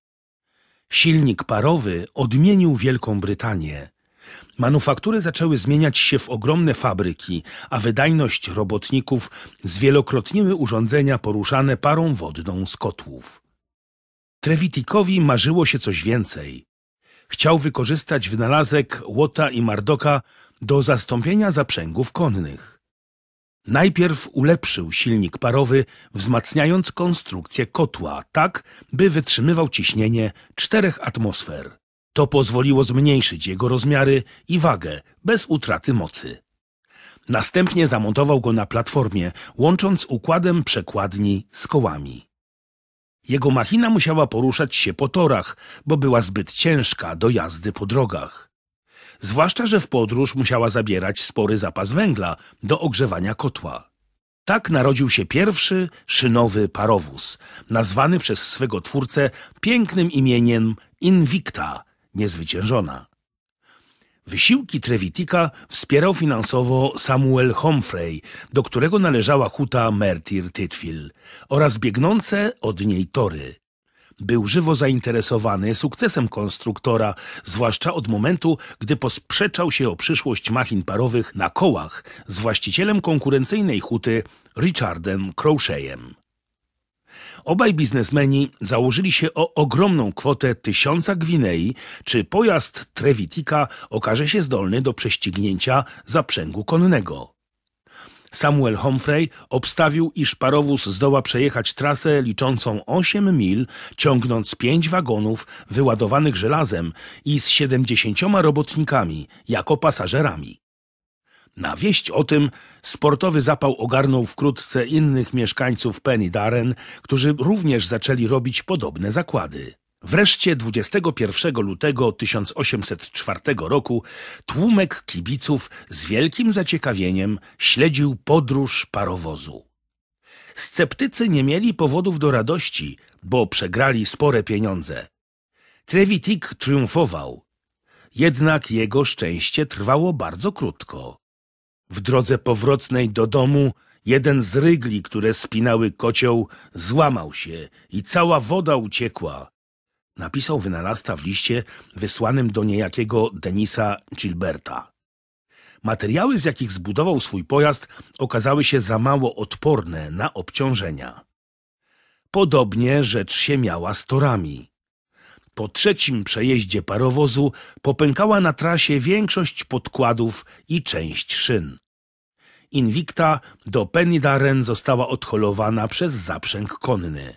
Silnik parowy odmienił Wielką Brytanię. Manufaktury zaczęły zmieniać się w ogromne fabryki, a wydajność robotników zwielokrotniły urządzenia poruszane parą wodną z kotłów. Trevitikowi marzyło się coś więcej. Chciał wykorzystać wynalazek Łota i Mardoka do zastąpienia zaprzęgów konnych. Najpierw ulepszył silnik parowy, wzmacniając konstrukcję kotła tak, by wytrzymywał ciśnienie czterech atmosfer. To pozwoliło zmniejszyć jego rozmiary i wagę bez utraty mocy. Następnie zamontował go na platformie, łącząc układem przekładni z kołami. Jego machina musiała poruszać się po torach, bo była zbyt ciężka do jazdy po drogach. Zwłaszcza, że w podróż musiała zabierać spory zapas węgla do ogrzewania kotła. Tak narodził się pierwszy szynowy parowóz, nazwany przez swego twórcę pięknym imieniem Invicta, niezwyciężona. Wysiłki Trevitika wspierał finansowo Samuel Humphrey, do którego należała huta Mertir Titfil oraz biegnące od niej tory. Był żywo zainteresowany sukcesem konstruktora, zwłaszcza od momentu, gdy posprzeczał się o przyszłość machin parowych na kołach z właścicielem konkurencyjnej huty Richardem Crowshayem. Obaj biznesmeni założyli się o ogromną kwotę tysiąca gwinei, czy pojazd Trevitika okaże się zdolny do prześcignięcia zaprzęgu konnego. Samuel Humphrey obstawił, iż parowóz zdoła przejechać trasę liczącą 8 mil, ciągnąc 5 wagonów wyładowanych żelazem i z 70 robotnikami jako pasażerami. Na wieść o tym sportowy zapał ogarnął wkrótce innych mieszkańców Penny Darren, którzy również zaczęli robić podobne zakłady. Wreszcie 21 lutego 1804 roku tłumek kibiców z wielkim zaciekawieniem śledził podróż parowozu. Sceptycy nie mieli powodów do radości, bo przegrali spore pieniądze. Trevitik triumfował. Jednak jego szczęście trwało bardzo krótko. W drodze powrotnej do domu jeden z rygli, które spinały kocioł, złamał się i cała woda uciekła. Napisał wynalazca w liście wysłanym do niejakiego Denisa Gilberta. Materiały, z jakich zbudował swój pojazd, okazały się za mało odporne na obciążenia. Podobnie rzecz się miała z torami. Po trzecim przejeździe parowozu popękała na trasie większość podkładów i część szyn. Invicta do Penidaren została odholowana przez zaprzęg konny.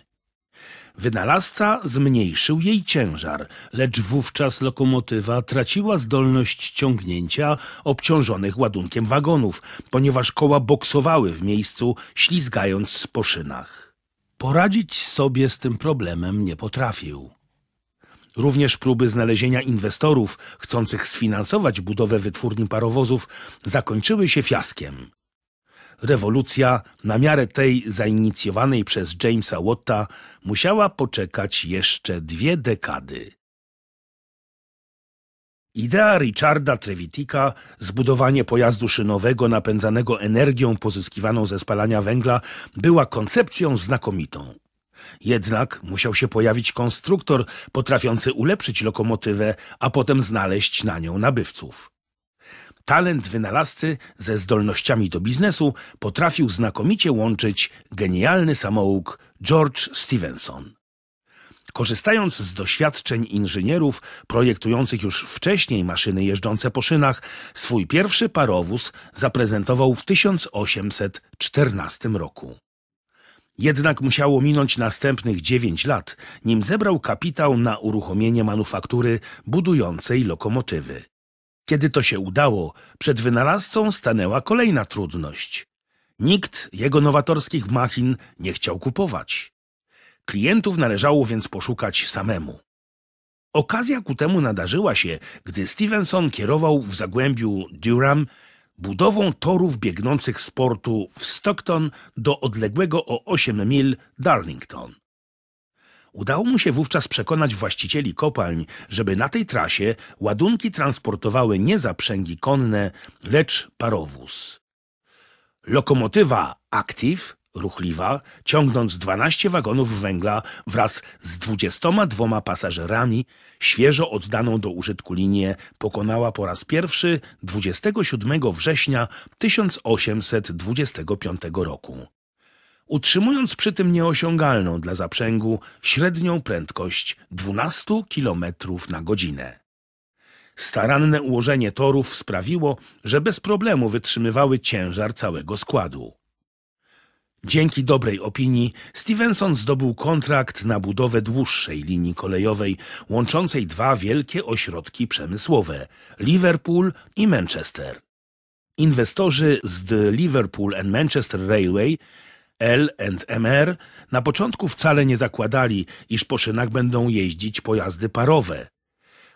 Wynalazca zmniejszył jej ciężar, lecz wówczas lokomotywa traciła zdolność ciągnięcia obciążonych ładunkiem wagonów, ponieważ koła boksowały w miejscu, ślizgając po szynach. Poradzić sobie z tym problemem nie potrafił. Również próby znalezienia inwestorów chcących sfinansować budowę wytwórni parowozów zakończyły się fiaskiem. Rewolucja, na miarę tej zainicjowanej przez Jamesa Watta, musiała poczekać jeszcze dwie dekady. Idea Richarda Trevitika, zbudowanie pojazdu szynowego napędzanego energią pozyskiwaną ze spalania węgla, była koncepcją znakomitą. Jednak musiał się pojawić konstruktor potrafiący ulepszyć lokomotywę, a potem znaleźć na nią nabywców. Talent wynalazcy ze zdolnościami do biznesu potrafił znakomicie łączyć genialny samouk George Stevenson. Korzystając z doświadczeń inżynierów projektujących już wcześniej maszyny jeżdżące po szynach, swój pierwszy parowóz zaprezentował w 1814 roku. Jednak musiało minąć następnych 9 lat, nim zebrał kapitał na uruchomienie manufaktury budującej lokomotywy. Kiedy to się udało, przed wynalazcą stanęła kolejna trudność. Nikt jego nowatorskich machin nie chciał kupować. Klientów należało więc poszukać samemu. Okazja ku temu nadarzyła się, gdy Stevenson kierował w zagłębiu Durham budową torów biegnących z portu w Stockton do odległego o 8 mil Darlington. Udało mu się wówczas przekonać właścicieli kopalń, żeby na tej trasie ładunki transportowały nie zaprzęgi konne, lecz parowóz. Lokomotywa Active ruchliwa, ciągnąc 12 wagonów węgla wraz z 22 pasażerami, świeżo oddaną do użytku linię pokonała po raz pierwszy 27 września 1825 roku. Utrzymując przy tym nieosiągalną dla zaprzęgu średnią prędkość 12 km na godzinę. Staranne ułożenie torów sprawiło, że bez problemu wytrzymywały ciężar całego składu. Dzięki dobrej opinii Stevenson zdobył kontrakt na budowę dłuższej linii kolejowej łączącej dwa wielkie ośrodki przemysłowe Liverpool i Manchester. Inwestorzy z The Liverpool and Manchester Railway L&MR na początku wcale nie zakładali, iż po szynach będą jeździć pojazdy parowe.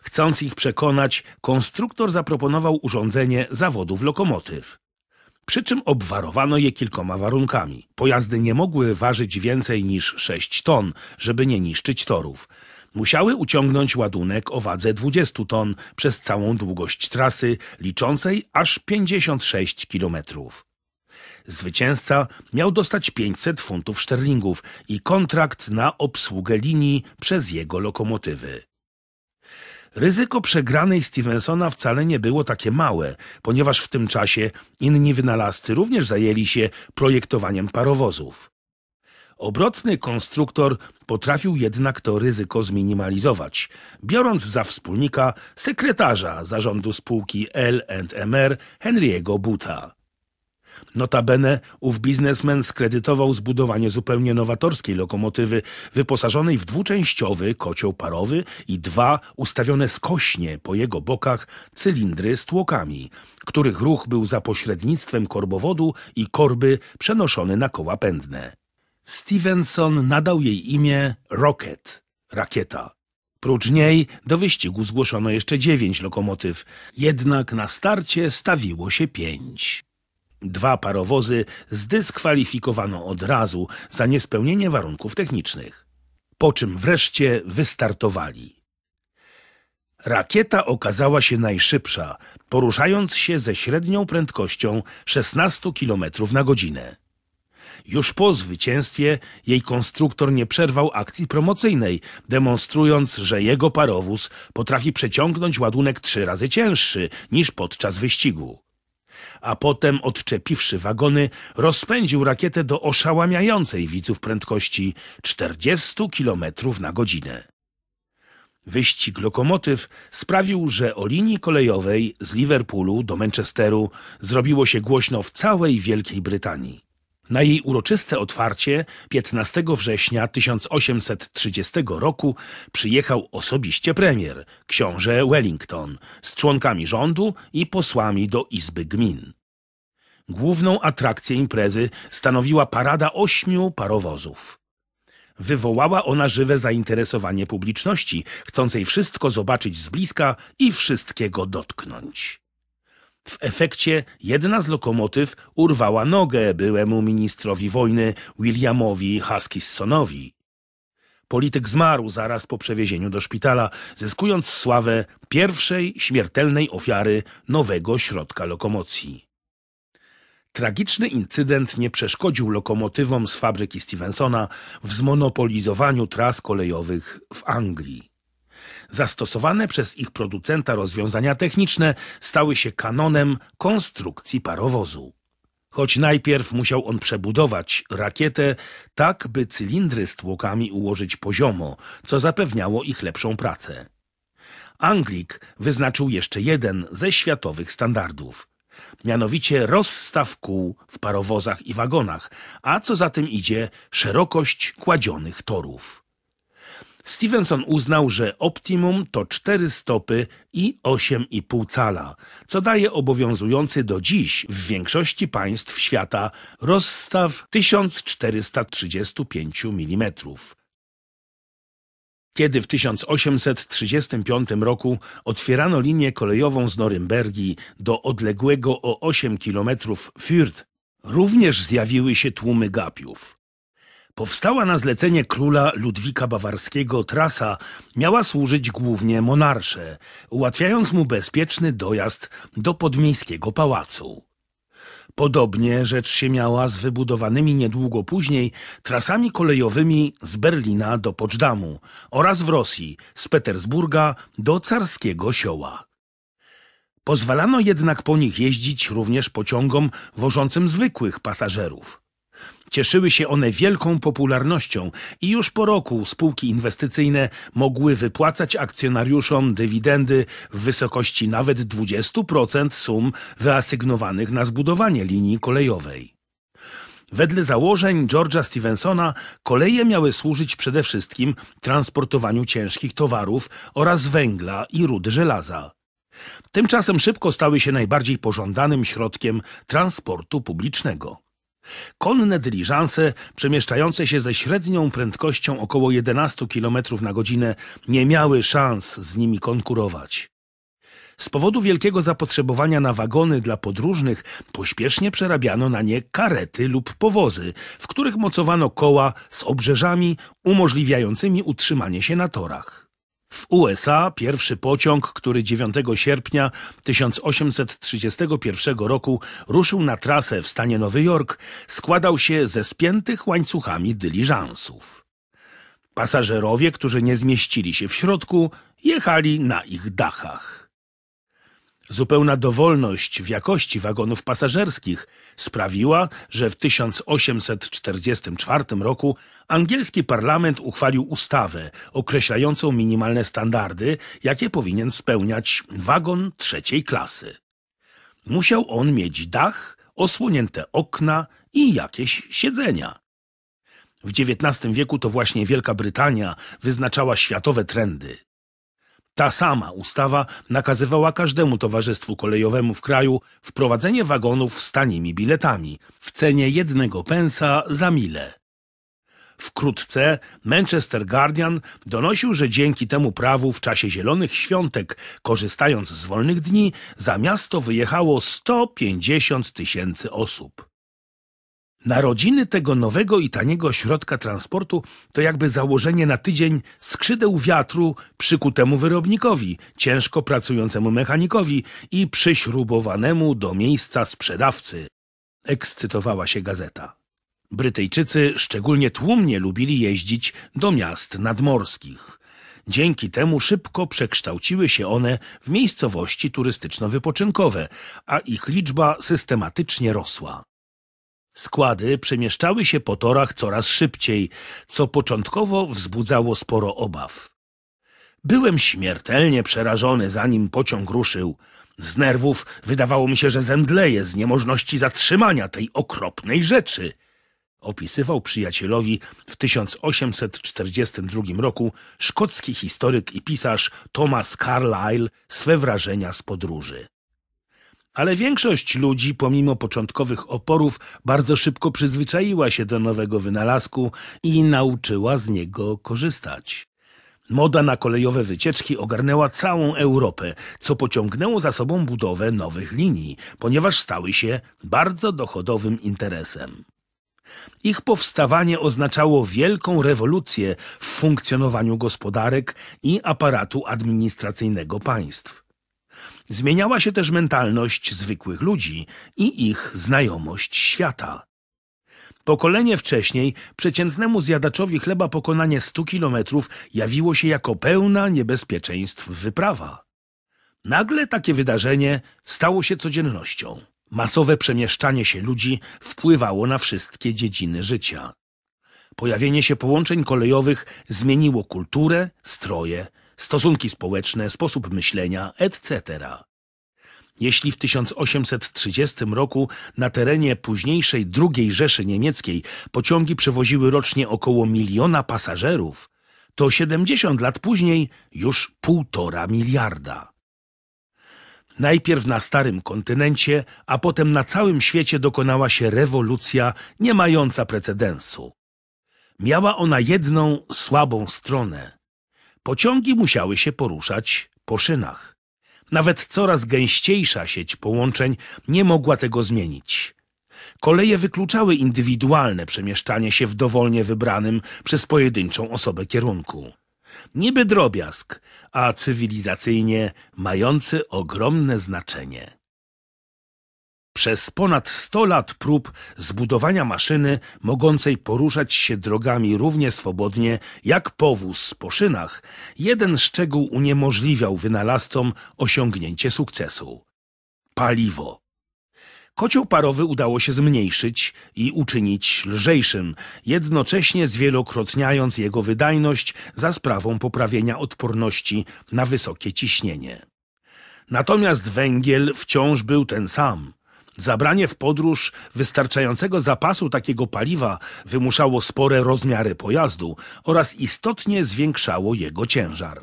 Chcąc ich przekonać, konstruktor zaproponował urządzenie zawodów lokomotyw przy czym obwarowano je kilkoma warunkami. Pojazdy nie mogły ważyć więcej niż 6 ton, żeby nie niszczyć torów. Musiały uciągnąć ładunek o wadze 20 ton przez całą długość trasy, liczącej aż 56 kilometrów. Zwycięzca miał dostać 500 funtów szterlingów i kontrakt na obsługę linii przez jego lokomotywy. Ryzyko przegranej Stevensona wcale nie było takie małe, ponieważ w tym czasie inni wynalazcy również zajęli się projektowaniem parowozów. Obrotny konstruktor potrafił jednak to ryzyko zminimalizować, biorąc za wspólnika sekretarza zarządu spółki L&MR Henry'ego Buta. Notabene ów biznesmen skredytował zbudowanie zupełnie nowatorskiej lokomotywy, wyposażonej w dwuczęściowy kocioł parowy i dwa ustawione skośnie po jego bokach cylindry z tłokami, których ruch był za pośrednictwem korbowodu i korby przenoszony na koła pędne. Stevenson nadał jej imię Rocket, rakieta. Prócz niej do wyścigu zgłoszono jeszcze dziewięć lokomotyw, jednak na starcie stawiło się pięć. Dwa parowozy zdyskwalifikowano od razu za niespełnienie warunków technicznych. Po czym wreszcie wystartowali. Rakieta okazała się najszybsza, poruszając się ze średnią prędkością 16 km na godzinę. Już po zwycięstwie jej konstruktor nie przerwał akcji promocyjnej, demonstrując, że jego parowóz potrafi przeciągnąć ładunek trzy razy cięższy niż podczas wyścigu a potem odczepiwszy wagony, rozpędził rakietę do oszałamiającej widzów prędkości 40 km na godzinę. Wyścig lokomotyw sprawił, że o linii kolejowej z Liverpoolu do Manchesteru zrobiło się głośno w całej Wielkiej Brytanii. Na jej uroczyste otwarcie 15 września 1830 roku przyjechał osobiście premier, książę Wellington, z członkami rządu i posłami do Izby Gmin. Główną atrakcję imprezy stanowiła parada ośmiu parowozów. Wywołała ona żywe zainteresowanie publiczności, chcącej wszystko zobaczyć z bliska i wszystkiego dotknąć. W efekcie jedna z lokomotyw urwała nogę byłemu ministrowi wojny Williamowi Huskissonowi. Polityk zmarł zaraz po przewiezieniu do szpitala, zyskując sławę pierwszej śmiertelnej ofiary nowego środka lokomocji. Tragiczny incydent nie przeszkodził lokomotywom z fabryki Stevensona w zmonopolizowaniu tras kolejowych w Anglii. Zastosowane przez ich producenta rozwiązania techniczne stały się kanonem konstrukcji parowozu. Choć najpierw musiał on przebudować rakietę tak, by cylindry z tłokami ułożyć poziomo, co zapewniało ich lepszą pracę. Anglik wyznaczył jeszcze jeden ze światowych standardów mianowicie rozstaw kół w parowozach i wagonach, a co za tym idzie szerokość kładzionych torów. Stevenson uznał, że optimum to 4 stopy i 8,5 cala, co daje obowiązujący do dziś w większości państw świata rozstaw 1435 mm. Kiedy w 1835 roku otwierano linię kolejową z Norymbergi do odległego o 8 km Fürth, również zjawiły się tłumy gapiów. Powstała na zlecenie króla Ludwika Bawarskiego trasa miała służyć głównie monarsze, ułatwiając mu bezpieczny dojazd do podmiejskiego pałacu. Podobnie rzecz się miała z wybudowanymi niedługo później trasami kolejowymi z Berlina do Poczdamu oraz w Rosji z Petersburga do carskiego sioła. Pozwalano jednak po nich jeździć również pociągom wożącym zwykłych pasażerów. Cieszyły się one wielką popularnością i już po roku spółki inwestycyjne mogły wypłacać akcjonariuszom dywidendy w wysokości nawet 20% sum wyasygnowanych na zbudowanie linii kolejowej. Wedle założeń George'a Stevensona koleje miały służyć przede wszystkim transportowaniu ciężkich towarów oraz węgla i rudy żelaza. Tymczasem szybko stały się najbardziej pożądanym środkiem transportu publicznego. Konne dyliżanse przemieszczające się ze średnią prędkością około 11 km na godzinę nie miały szans z nimi konkurować. Z powodu wielkiego zapotrzebowania na wagony dla podróżnych pośpiesznie przerabiano na nie karety lub powozy, w których mocowano koła z obrzeżami umożliwiającymi utrzymanie się na torach. W USA pierwszy pociąg, który 9 sierpnia 1831 roku ruszył na trasę w stanie Nowy Jork, składał się ze spiętych łańcuchami dyliżansów. Pasażerowie, którzy nie zmieścili się w środku, jechali na ich dachach. Zupełna dowolność w jakości wagonów pasażerskich sprawiła, że w 1844 roku angielski parlament uchwalił ustawę określającą minimalne standardy, jakie powinien spełniać wagon trzeciej klasy. Musiał on mieć dach, osłonięte okna i jakieś siedzenia. W XIX wieku to właśnie Wielka Brytania wyznaczała światowe trendy. Ta sama ustawa nakazywała każdemu towarzystwu kolejowemu w kraju wprowadzenie wagonów z tanimi biletami w cenie jednego pensa za mile. Wkrótce Manchester Guardian donosił, że dzięki temu prawu w czasie zielonych świątek, korzystając z wolnych dni, za miasto wyjechało 150 tysięcy osób. Narodziny tego nowego i taniego środka transportu to jakby założenie na tydzień skrzydeł wiatru przykutemu wyrobnikowi, ciężko pracującemu mechanikowi i przyśrubowanemu do miejsca sprzedawcy. Ekscytowała się gazeta. Brytyjczycy szczególnie tłumnie lubili jeździć do miast nadmorskich. Dzięki temu szybko przekształciły się one w miejscowości turystyczno-wypoczynkowe, a ich liczba systematycznie rosła. Składy przemieszczały się po torach coraz szybciej, co początkowo wzbudzało sporo obaw. Byłem śmiertelnie przerażony, zanim pociąg ruszył. Z nerwów wydawało mi się, że zemdleję z niemożności zatrzymania tej okropnej rzeczy. Opisywał przyjacielowi w 1842 roku szkocki historyk i pisarz Thomas Carlyle swe wrażenia z podróży. Ale większość ludzi, pomimo początkowych oporów, bardzo szybko przyzwyczaiła się do nowego wynalazku i nauczyła z niego korzystać. Moda na kolejowe wycieczki ogarnęła całą Europę, co pociągnęło za sobą budowę nowych linii, ponieważ stały się bardzo dochodowym interesem. Ich powstawanie oznaczało wielką rewolucję w funkcjonowaniu gospodarek i aparatu administracyjnego państw. Zmieniała się też mentalność zwykłych ludzi i ich znajomość świata. Pokolenie wcześniej przeciętnemu zjadaczowi chleba pokonanie 100 kilometrów jawiło się jako pełna niebezpieczeństw wyprawa. Nagle takie wydarzenie stało się codziennością. Masowe przemieszczanie się ludzi wpływało na wszystkie dziedziny życia. Pojawienie się połączeń kolejowych zmieniło kulturę, stroje stosunki społeczne, sposób myślenia, etc. Jeśli w 1830 roku na terenie późniejszej II Rzeszy Niemieckiej pociągi przewoziły rocznie około miliona pasażerów, to 70 lat później już półtora miliarda. Najpierw na starym kontynencie, a potem na całym świecie dokonała się rewolucja nie mająca precedensu. Miała ona jedną słabą stronę. Pociągi musiały się poruszać po szynach. Nawet coraz gęściejsza sieć połączeń nie mogła tego zmienić. Koleje wykluczały indywidualne przemieszczanie się w dowolnie wybranym przez pojedynczą osobę kierunku. Niby drobiazg, a cywilizacyjnie mający ogromne znaczenie. Przez ponad 100 lat prób zbudowania maszyny mogącej poruszać się drogami równie swobodnie jak powóz po szynach, jeden szczegół uniemożliwiał wynalazcom osiągnięcie sukcesu. Paliwo. Kocioł parowy udało się zmniejszyć i uczynić lżejszym, jednocześnie zwielokrotniając jego wydajność za sprawą poprawienia odporności na wysokie ciśnienie. Natomiast węgiel wciąż był ten sam. Zabranie w podróż wystarczającego zapasu takiego paliwa wymuszało spore rozmiary pojazdu oraz istotnie zwiększało jego ciężar.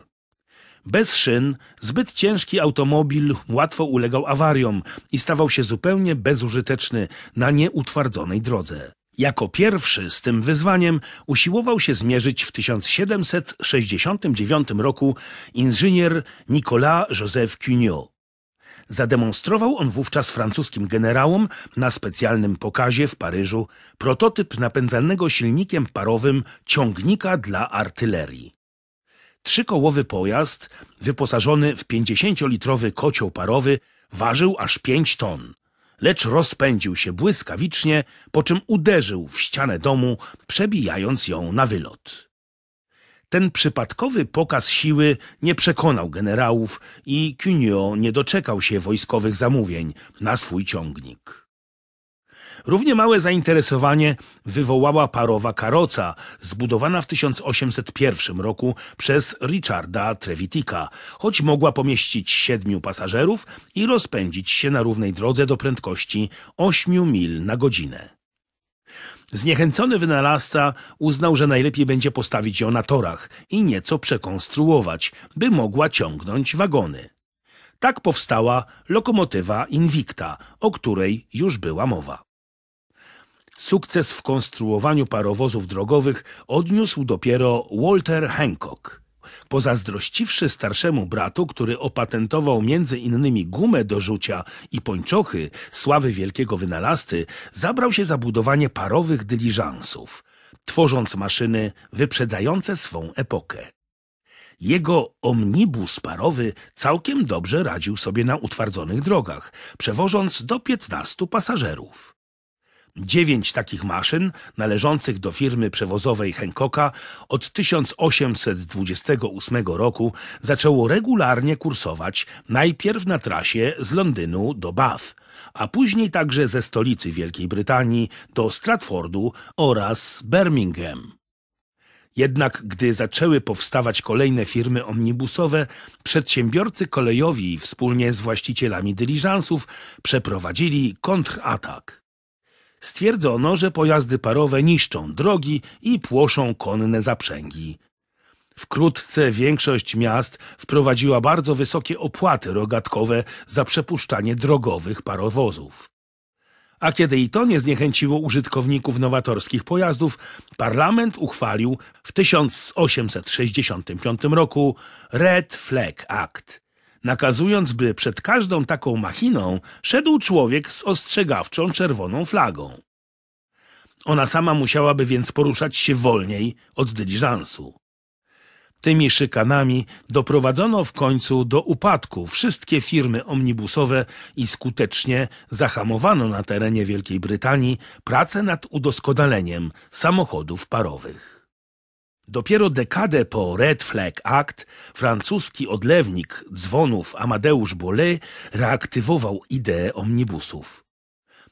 Bez szyn zbyt ciężki automobil łatwo ulegał awariom i stawał się zupełnie bezużyteczny na nieutwardzonej drodze. Jako pierwszy z tym wyzwaniem usiłował się zmierzyć w 1769 roku inżynier Nicolas Joseph Cugnot. Zademonstrował on wówczas francuskim generałom na specjalnym pokazie w Paryżu prototyp napędzanego silnikiem parowym ciągnika dla artylerii. Trzykołowy pojazd, wyposażony w 50-litrowy kocioł parowy, ważył aż 5 ton, lecz rozpędził się błyskawicznie, po czym uderzył w ścianę domu, przebijając ją na wylot. Ten przypadkowy pokaz siły nie przekonał generałów i Cunio nie doczekał się wojskowych zamówień na swój ciągnik. Równie małe zainteresowanie wywołała parowa karoca, zbudowana w 1801 roku przez Richarda Trevitika, choć mogła pomieścić siedmiu pasażerów i rozpędzić się na równej drodze do prędkości 8 mil na godzinę. Zniechęcony wynalazca uznał, że najlepiej będzie postawić ją na torach i nieco przekonstruować, by mogła ciągnąć wagony. Tak powstała lokomotywa Invicta, o której już była mowa. Sukces w konstruowaniu parowozów drogowych odniósł dopiero Walter Hancock. Pozazdrościwszy starszemu bratu, który opatentował między innymi gumę do rzucia i pończochy, sławy wielkiego wynalazcy, zabrał się za budowanie parowych dyliżansów, tworząc maszyny wyprzedzające swą epokę. Jego omnibus parowy całkiem dobrze radził sobie na utwardzonych drogach, przewożąc do 15 pasażerów. Dziewięć takich maszyn należących do firmy przewozowej Hancocka od 1828 roku zaczęło regularnie kursować najpierw na trasie z Londynu do Bath, a później także ze stolicy Wielkiej Brytanii do Stratfordu oraz Birmingham. Jednak gdy zaczęły powstawać kolejne firmy omnibusowe, przedsiębiorcy kolejowi wspólnie z właścicielami dyliżansów przeprowadzili kontratak. Stwierdzono, że pojazdy parowe niszczą drogi i płoszą konne zaprzęgi. Wkrótce większość miast wprowadziła bardzo wysokie opłaty rogatkowe za przepuszczanie drogowych parowozów. A kiedy i to nie zniechęciło użytkowników nowatorskich pojazdów, parlament uchwalił w 1865 roku Red Flag Act, nakazując, by przed każdą taką machiną szedł człowiek z ostrzegawczą czerwoną flagą. Ona sama musiałaby więc poruszać się wolniej od dyliżansu. Tymi szykanami doprowadzono w końcu do upadku wszystkie firmy omnibusowe i skutecznie zahamowano na terenie Wielkiej Brytanii pracę nad udoskonaleniem samochodów parowych. Dopiero dekadę po Red Flag Act francuski odlewnik dzwonów Amadeusz Bolle reaktywował ideę omnibusów.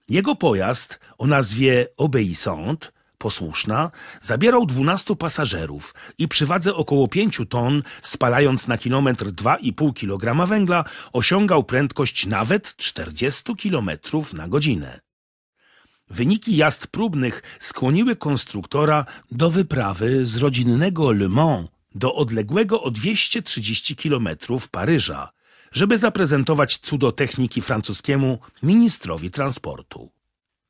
Jego pojazd o nazwie Obeissant, posłuszna, zabierał 12 pasażerów i przy wadze około 5 ton, spalając na kilometr 2,5 kg węgla, osiągał prędkość nawet 40 km na godzinę. Wyniki jazd próbnych skłoniły konstruktora do wyprawy z rodzinnego Le Mans do odległego o 230 km Paryża, żeby zaprezentować cudo techniki francuskiemu ministrowi transportu.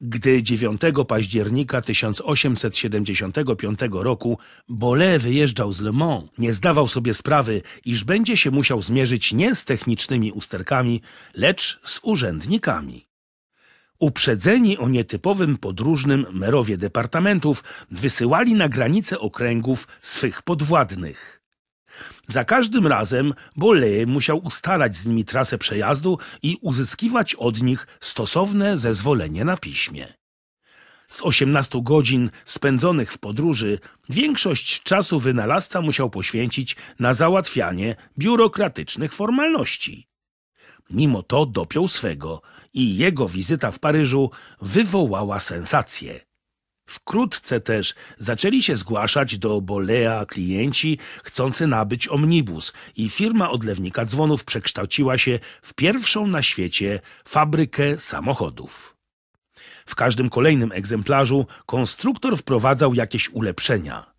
Gdy 9 października 1875 roku Bolle wyjeżdżał z Le Mans, nie zdawał sobie sprawy, iż będzie się musiał zmierzyć nie z technicznymi usterkami, lecz z urzędnikami. Uprzedzeni o nietypowym podróżnym merowie departamentów wysyłali na granice okręgów swych podwładnych. Za każdym razem Bolle musiał ustalać z nimi trasę przejazdu i uzyskiwać od nich stosowne zezwolenie na piśmie. Z 18 godzin spędzonych w podróży, większość czasu wynalazca musiał poświęcić na załatwianie biurokratycznych formalności. Mimo to dopiął swego – i jego wizyta w Paryżu wywołała sensację. Wkrótce też zaczęli się zgłaszać do Bolea klienci chcący nabyć omnibus i firma odlewnika dzwonów przekształciła się w pierwszą na świecie fabrykę samochodów. W każdym kolejnym egzemplarzu konstruktor wprowadzał jakieś ulepszenia –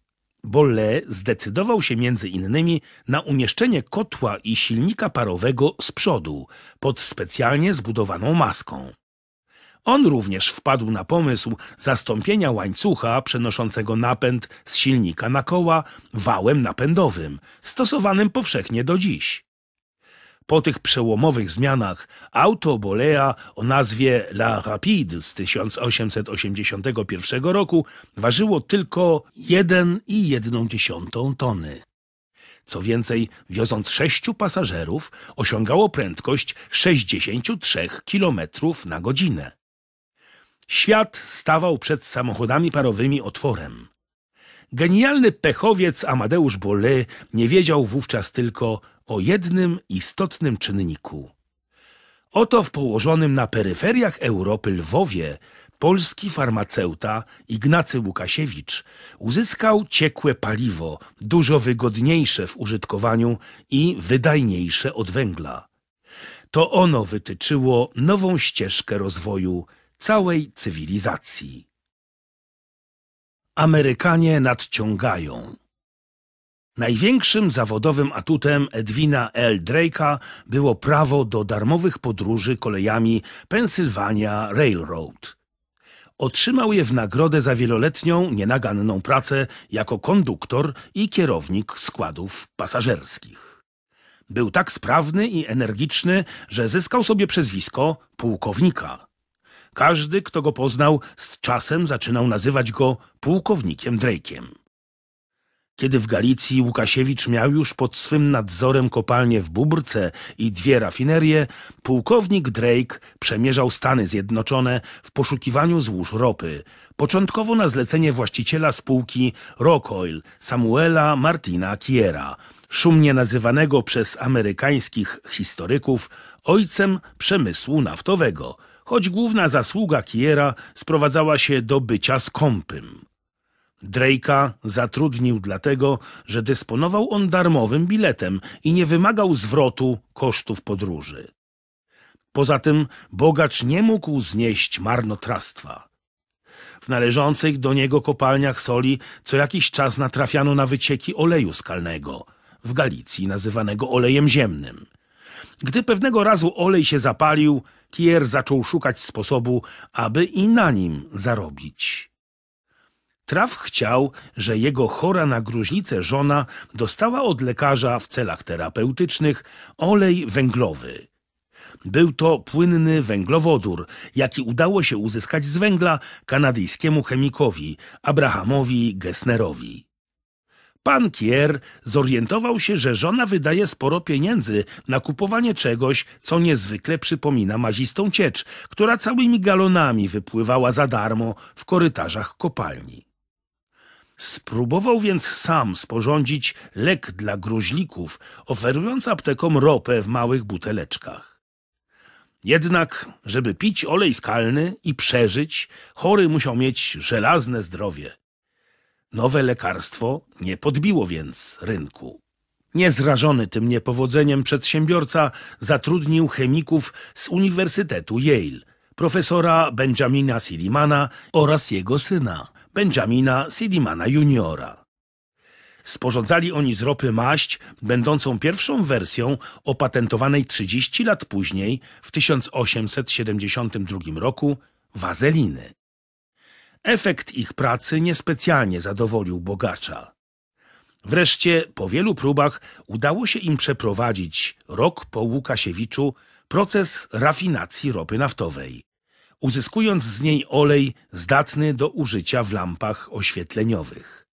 Bolle zdecydował się między innymi na umieszczenie kotła i silnika parowego z przodu, pod specjalnie zbudowaną maską. On również wpadł na pomysł zastąpienia łańcucha przenoszącego napęd z silnika na koła wałem napędowym, stosowanym powszechnie do dziś. Po tych przełomowych zmianach auto Bolea o nazwie La Rapide z 1881 roku ważyło tylko 1,1 tony. Co więcej, wioząc sześciu pasażerów, osiągało prędkość 63 km na godzinę. Świat stawał przed samochodami parowymi otworem. Genialny pechowiec Amadeusz Bolle nie wiedział wówczas tylko, o jednym istotnym czynniku. Oto w położonym na peryferiach Europy Lwowie polski farmaceuta Ignacy Łukasiewicz uzyskał ciekłe paliwo, dużo wygodniejsze w użytkowaniu i wydajniejsze od węgla. To ono wytyczyło nową ścieżkę rozwoju całej cywilizacji. Amerykanie nadciągają. Największym zawodowym atutem Edwina L. Drake'a było prawo do darmowych podróży kolejami Pennsylvania Railroad. Otrzymał je w nagrodę za wieloletnią, nienaganną pracę jako konduktor i kierownik składów pasażerskich. Był tak sprawny i energiczny, że zyskał sobie przezwisko pułkownika. Każdy, kto go poznał, z czasem zaczynał nazywać go pułkownikiem Drake'iem. Kiedy w Galicji Łukasiewicz miał już pod swym nadzorem kopalnię w Bubrce i dwie rafinerie, pułkownik Drake przemierzał Stany Zjednoczone w poszukiwaniu złóż ropy, początkowo na zlecenie właściciela spółki Rockoil Samuela Martina Kiera, szumnie nazywanego przez amerykańskich historyków ojcem przemysłu naftowego, choć główna zasługa Kiera sprowadzała się do bycia skąpym. Drake'a zatrudnił dlatego, że dysponował on darmowym biletem i nie wymagał zwrotu kosztów podróży. Poza tym bogacz nie mógł znieść marnotrawstwa. W należących do niego kopalniach soli co jakiś czas natrafiano na wycieki oleju skalnego, w Galicji nazywanego olejem ziemnym. Gdy pewnego razu olej się zapalił, Kier zaczął szukać sposobu, aby i na nim zarobić. Traf chciał, że jego chora na gruźlicę żona dostała od lekarza w celach terapeutycznych olej węglowy. Był to płynny węglowodór, jaki udało się uzyskać z węgla kanadyjskiemu chemikowi Abrahamowi Gessnerowi. Pan Kier zorientował się, że żona wydaje sporo pieniędzy na kupowanie czegoś, co niezwykle przypomina mazistą ciecz, która całymi galonami wypływała za darmo w korytarzach kopalni. Spróbował więc sam sporządzić lek dla gruźlików, oferując aptekom ropę w małych buteleczkach. Jednak, żeby pić olej skalny i przeżyć, chory musiał mieć żelazne zdrowie. Nowe lekarstwo nie podbiło więc rynku. Niezrażony tym niepowodzeniem przedsiębiorca zatrudnił chemików z Uniwersytetu Yale, profesora Benjamina Silimana oraz jego syna. Benjamina Silimana Juniora. Sporządzali oni z ropy maść, będącą pierwszą wersją opatentowanej 30 lat później, w 1872 roku, wazeliny. Efekt ich pracy niespecjalnie zadowolił bogacza. Wreszcie, po wielu próbach, udało się im przeprowadzić, rok po Łukasiewiczu, proces rafinacji ropy naftowej uzyskując z niej olej zdatny do użycia w lampach oświetleniowych.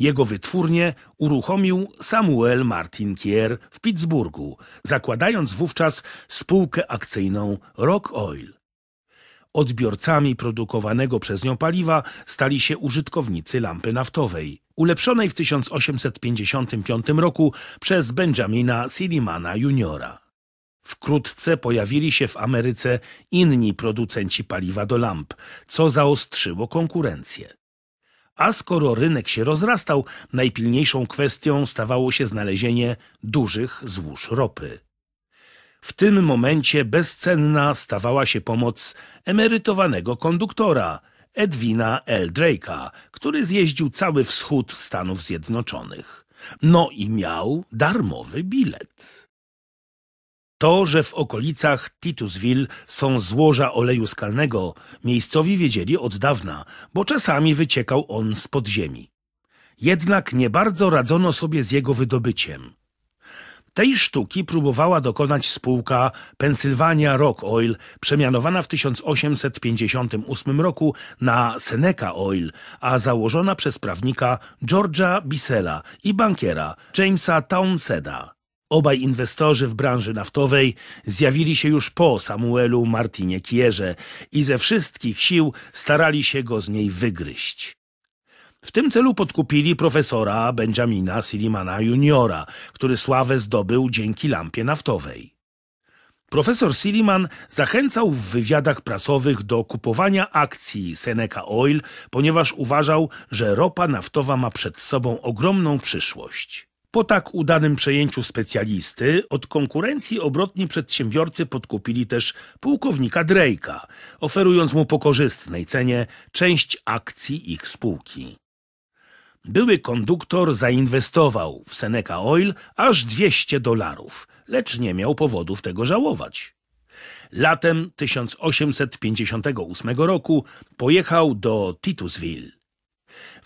Jego wytwórnię uruchomił Samuel Martin Kier w Pittsburghu, zakładając wówczas spółkę akcyjną Rock Oil. Odbiorcami produkowanego przez nią paliwa stali się użytkownicy lampy naftowej, ulepszonej w 1855 roku przez Benjamina Silimana Jr. Wkrótce pojawili się w Ameryce inni producenci paliwa do lamp, co zaostrzyło konkurencję. A skoro rynek się rozrastał, najpilniejszą kwestią stawało się znalezienie dużych złóż ropy. W tym momencie bezcenna stawała się pomoc emerytowanego konduktora Edwina L. Drake'a, który zjeździł cały wschód Stanów Zjednoczonych. No i miał darmowy bilet. To, że w okolicach Titusville są złoża oleju skalnego, miejscowi wiedzieli od dawna, bo czasami wyciekał on z podziemi. Jednak nie bardzo radzono sobie z jego wydobyciem. Tej sztuki próbowała dokonać spółka Pennsylvania Rock Oil, przemianowana w 1858 roku na Seneca Oil, a założona przez prawnika Georgia Bissella i bankiera Jamesa Townseda. Obaj inwestorzy w branży naftowej zjawili się już po Samuelu Martinie Kierze i ze wszystkich sił starali się go z niej wygryźć. W tym celu podkupili profesora Benjamina Silimana Juniora, który sławę zdobył dzięki lampie naftowej. Profesor Siliman zachęcał w wywiadach prasowych do kupowania akcji Seneca Oil, ponieważ uważał, że ropa naftowa ma przed sobą ogromną przyszłość. Po tak udanym przejęciu specjalisty od konkurencji obrotni przedsiębiorcy podkupili też pułkownika Drake'a, oferując mu po korzystnej cenie część akcji ich spółki. Były konduktor zainwestował w Seneca Oil aż 200 dolarów, lecz nie miał powodów tego żałować. Latem 1858 roku pojechał do Titusville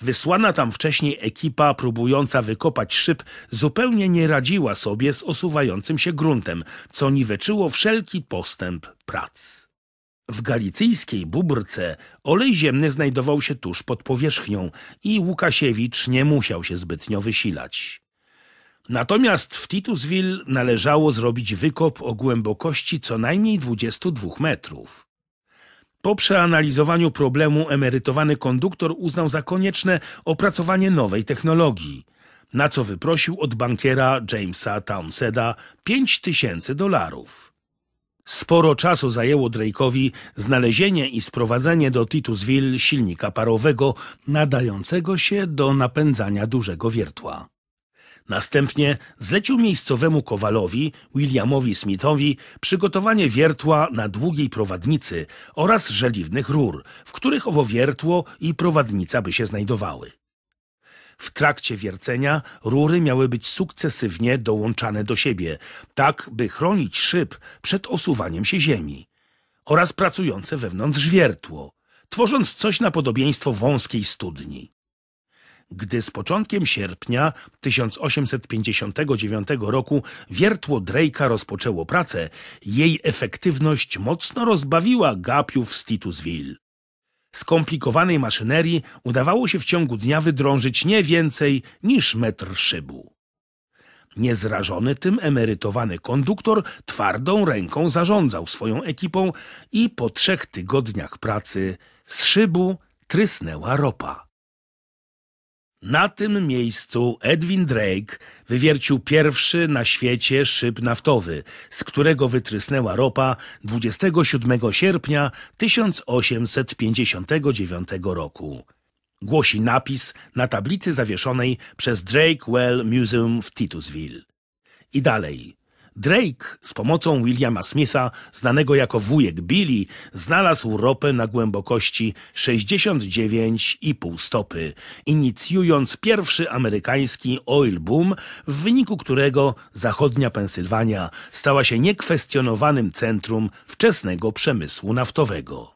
Wysłana tam wcześniej ekipa próbująca wykopać szyb zupełnie nie radziła sobie z osuwającym się gruntem, co niweczyło wszelki postęp prac. W galicyjskiej bubrce olej ziemny znajdował się tuż pod powierzchnią i Łukasiewicz nie musiał się zbytnio wysilać. Natomiast w Titusville należało zrobić wykop o głębokości co najmniej 22 metrów. Po przeanalizowaniu problemu emerytowany konduktor uznał za konieczne opracowanie nowej technologii, na co wyprosił od bankiera Jamesa Townseda 5 tysięcy dolarów. Sporo czasu zajęło Drake'owi znalezienie i sprowadzenie do Titusville silnika parowego nadającego się do napędzania dużego wiertła. Następnie zlecił miejscowemu Kowalowi, Williamowi Smithowi, przygotowanie wiertła na długiej prowadnicy oraz żeliwnych rur, w których owo wiertło i prowadnica by się znajdowały. W trakcie wiercenia rury miały być sukcesywnie dołączane do siebie, tak by chronić szyb przed osuwaniem się ziemi, oraz pracujące wewnątrz wiertło, tworząc coś na podobieństwo wąskiej studni gdy z początkiem sierpnia 1859 roku wiertło Drake'a rozpoczęło pracę, jej efektywność mocno rozbawiła gapiów z Titusville. Skomplikowanej maszynerii udawało się w ciągu dnia wydrążyć nie więcej niż metr szybu. Niezrażony tym emerytowany konduktor twardą ręką zarządzał swoją ekipą i po trzech tygodniach pracy z szybu trysnęła ropa. Na tym miejscu Edwin Drake wywiercił pierwszy na świecie szyb naftowy, z którego wytrysnęła ropa 27 sierpnia 1859 roku. Głosi napis na tablicy zawieszonej przez Drake Well Museum w Titusville. I dalej. Drake z pomocą Williama Smitha, znanego jako wujek Billy, znalazł ropę na głębokości 69,5 stopy, inicjując pierwszy amerykański oil boom, w wyniku którego zachodnia Pensylwania stała się niekwestionowanym centrum wczesnego przemysłu naftowego.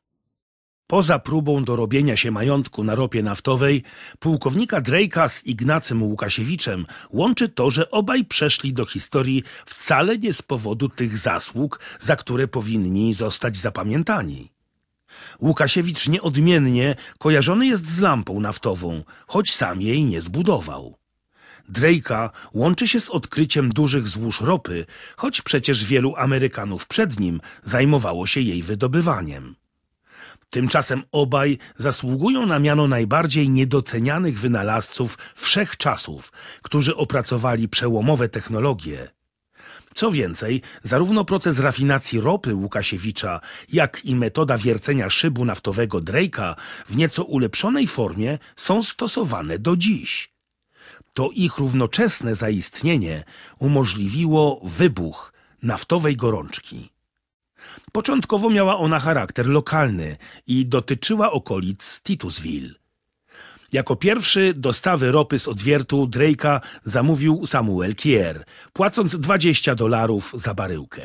Poza próbą dorobienia się majątku na ropie naftowej, pułkownika Drake'a z Ignacym Łukasiewiczem łączy to, że obaj przeszli do historii wcale nie z powodu tych zasług, za które powinni zostać zapamiętani. Łukasiewicz nieodmiennie kojarzony jest z lampą naftową, choć sam jej nie zbudował. Drake'a łączy się z odkryciem dużych złóż ropy, choć przecież wielu Amerykanów przed nim zajmowało się jej wydobywaniem. Tymczasem obaj zasługują na miano najbardziej niedocenianych wynalazców wszechczasów, którzy opracowali przełomowe technologie. Co więcej, zarówno proces rafinacji ropy Łukasiewicza, jak i metoda wiercenia szybu naftowego Drake'a w nieco ulepszonej formie są stosowane do dziś. To ich równoczesne zaistnienie umożliwiło wybuch naftowej gorączki. Początkowo miała ona charakter lokalny i dotyczyła okolic Titusville. Jako pierwszy dostawy ropy z odwiertu Drake'a zamówił Samuel Kier, płacąc 20 dolarów za baryłkę.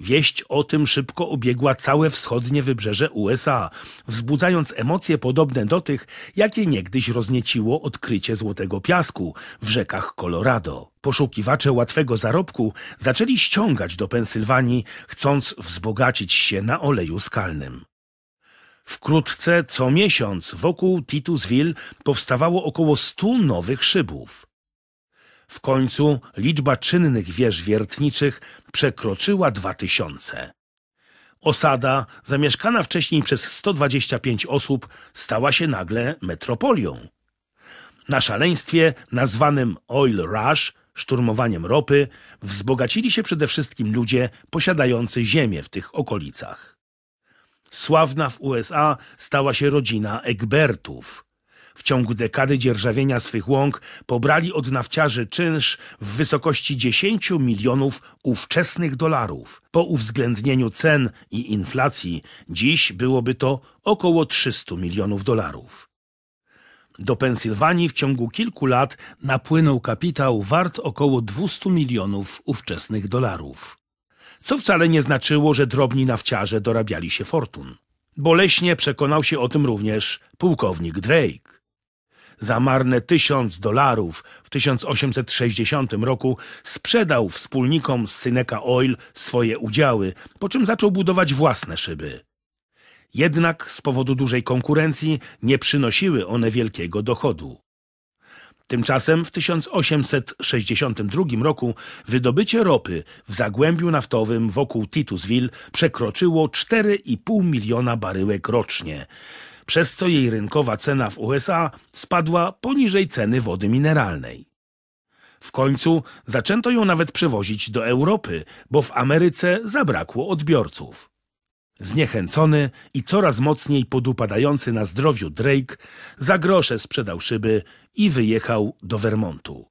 Wieść o tym szybko obiegła całe wschodnie wybrzeże USA, wzbudzając emocje podobne do tych, jakie niegdyś roznieciło odkrycie złotego piasku w rzekach Colorado. Poszukiwacze łatwego zarobku zaczęli ściągać do Pensylwanii, chcąc wzbogacić się na oleju skalnym. Wkrótce co miesiąc wokół Titusville powstawało około stu nowych szybów. W końcu liczba czynnych wież wiertniczych przekroczyła dwa tysiące. Osada, zamieszkana wcześniej przez 125 osób, stała się nagle metropolią. Na szaleństwie nazwanym Oil Rush, szturmowaniem ropy, wzbogacili się przede wszystkim ludzie posiadający ziemię w tych okolicach. Sławna w USA stała się rodzina Egbertów – w ciągu dekady dzierżawienia swych łąk pobrali od nafciarzy czynsz w wysokości 10 milionów ówczesnych dolarów. Po uwzględnieniu cen i inflacji dziś byłoby to około 300 milionów dolarów. Do Pensylwanii w ciągu kilku lat napłynął kapitał wart około 200 milionów ówczesnych dolarów. Co wcale nie znaczyło, że drobni nafciarze dorabiali się fortun. Boleśnie przekonał się o tym również pułkownik Drake za marne tysiąc dolarów w 1860 roku sprzedał wspólnikom z Syneca Oil swoje udziały, po czym zaczął budować własne szyby. Jednak z powodu dużej konkurencji nie przynosiły one wielkiego dochodu. Tymczasem w 1862 roku wydobycie ropy w zagłębiu naftowym wokół Titusville przekroczyło 4,5 miliona baryłek rocznie przez co jej rynkowa cena w USA spadła poniżej ceny wody mineralnej. W końcu zaczęto ją nawet przewozić do Europy, bo w Ameryce zabrakło odbiorców. Zniechęcony i coraz mocniej podupadający na zdrowiu Drake za grosze sprzedał szyby i wyjechał do Vermontu.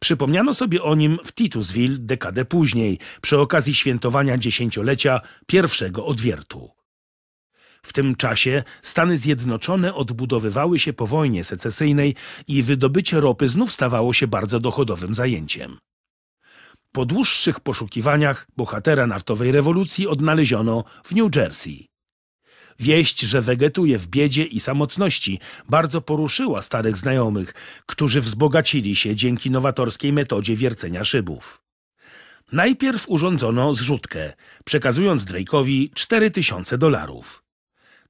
Przypomniano sobie o nim w Titusville dekadę później, przy okazji świętowania dziesięciolecia pierwszego odwiertu. W tym czasie Stany Zjednoczone odbudowywały się po wojnie secesyjnej i wydobycie ropy znów stawało się bardzo dochodowym zajęciem. Po dłuższych poszukiwaniach bohatera naftowej rewolucji odnaleziono w New Jersey. Wieść, że wegetuje w biedzie i samotności, bardzo poruszyła starych znajomych, którzy wzbogacili się dzięki nowatorskiej metodzie wiercenia szybów. Najpierw urządzono zrzutkę, przekazując Drake'owi 4000 dolarów.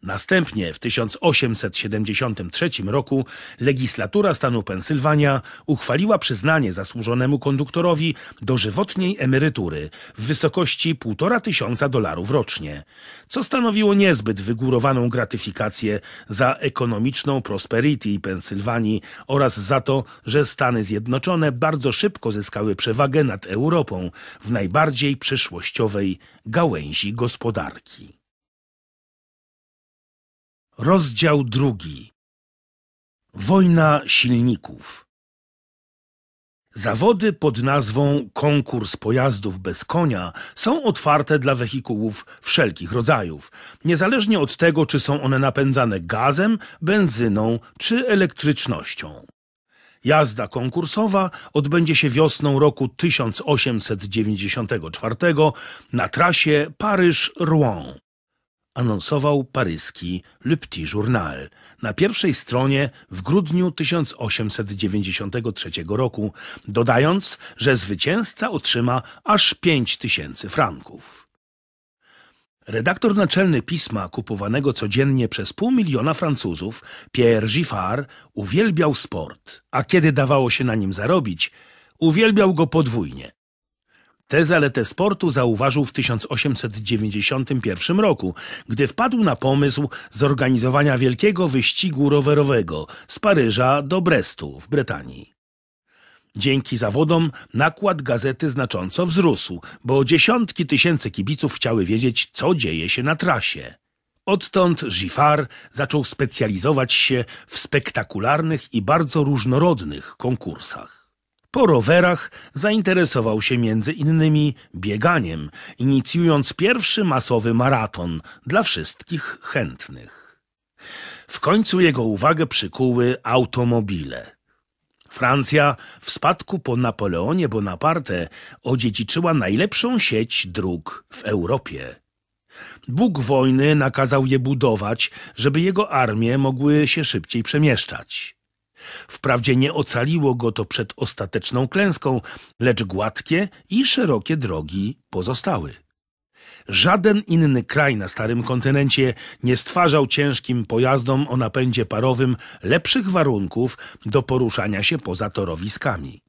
Następnie w 1873 roku legislatura stanu Pensylwania uchwaliła przyznanie zasłużonemu konduktorowi dożywotniej emerytury w wysokości 1,5 tysiąca dolarów rocznie, co stanowiło niezbyt wygórowaną gratyfikację za ekonomiczną prosperity Pensylwanii oraz za to, że Stany Zjednoczone bardzo szybko zyskały przewagę nad Europą w najbardziej przyszłościowej gałęzi gospodarki. Rozdział drugi. Wojna silników. Zawody pod nazwą Konkurs pojazdów bez konia są otwarte dla wehikułów wszelkich rodzajów, niezależnie od tego, czy są one napędzane gazem, benzyną czy elektrycznością. Jazda konkursowa odbędzie się wiosną roku 1894 na trasie Paryż-Rouen anonsował paryski Le Petit Journal. Na pierwszej stronie w grudniu 1893 roku, dodając, że zwycięzca otrzyma aż 5 tysięcy franków. Redaktor naczelny pisma kupowanego codziennie przez pół miliona Francuzów, Pierre Giffard, uwielbiał sport, a kiedy dawało się na nim zarobić, uwielbiał go podwójnie. Tę zaletę sportu zauważył w 1891 roku, gdy wpadł na pomysł zorganizowania wielkiego wyścigu rowerowego z Paryża do Brestu w Brytanii. Dzięki zawodom nakład gazety znacząco wzrósł, bo dziesiątki tysięcy kibiców chciały wiedzieć, co dzieje się na trasie. Odtąd Giffard zaczął specjalizować się w spektakularnych i bardzo różnorodnych konkursach. Po rowerach zainteresował się między innymi bieganiem, inicjując pierwszy masowy maraton dla wszystkich chętnych. W końcu jego uwagę przykuły automobile. Francja w spadku po Napoleonie Bonaparte odziedziczyła najlepszą sieć dróg w Europie. Bóg wojny nakazał je budować, żeby jego armie mogły się szybciej przemieszczać. Wprawdzie nie ocaliło go to przed ostateczną klęską, lecz gładkie i szerokie drogi pozostały. Żaden inny kraj na starym kontynencie nie stwarzał ciężkim pojazdom o napędzie parowym lepszych warunków do poruszania się poza torowiskami.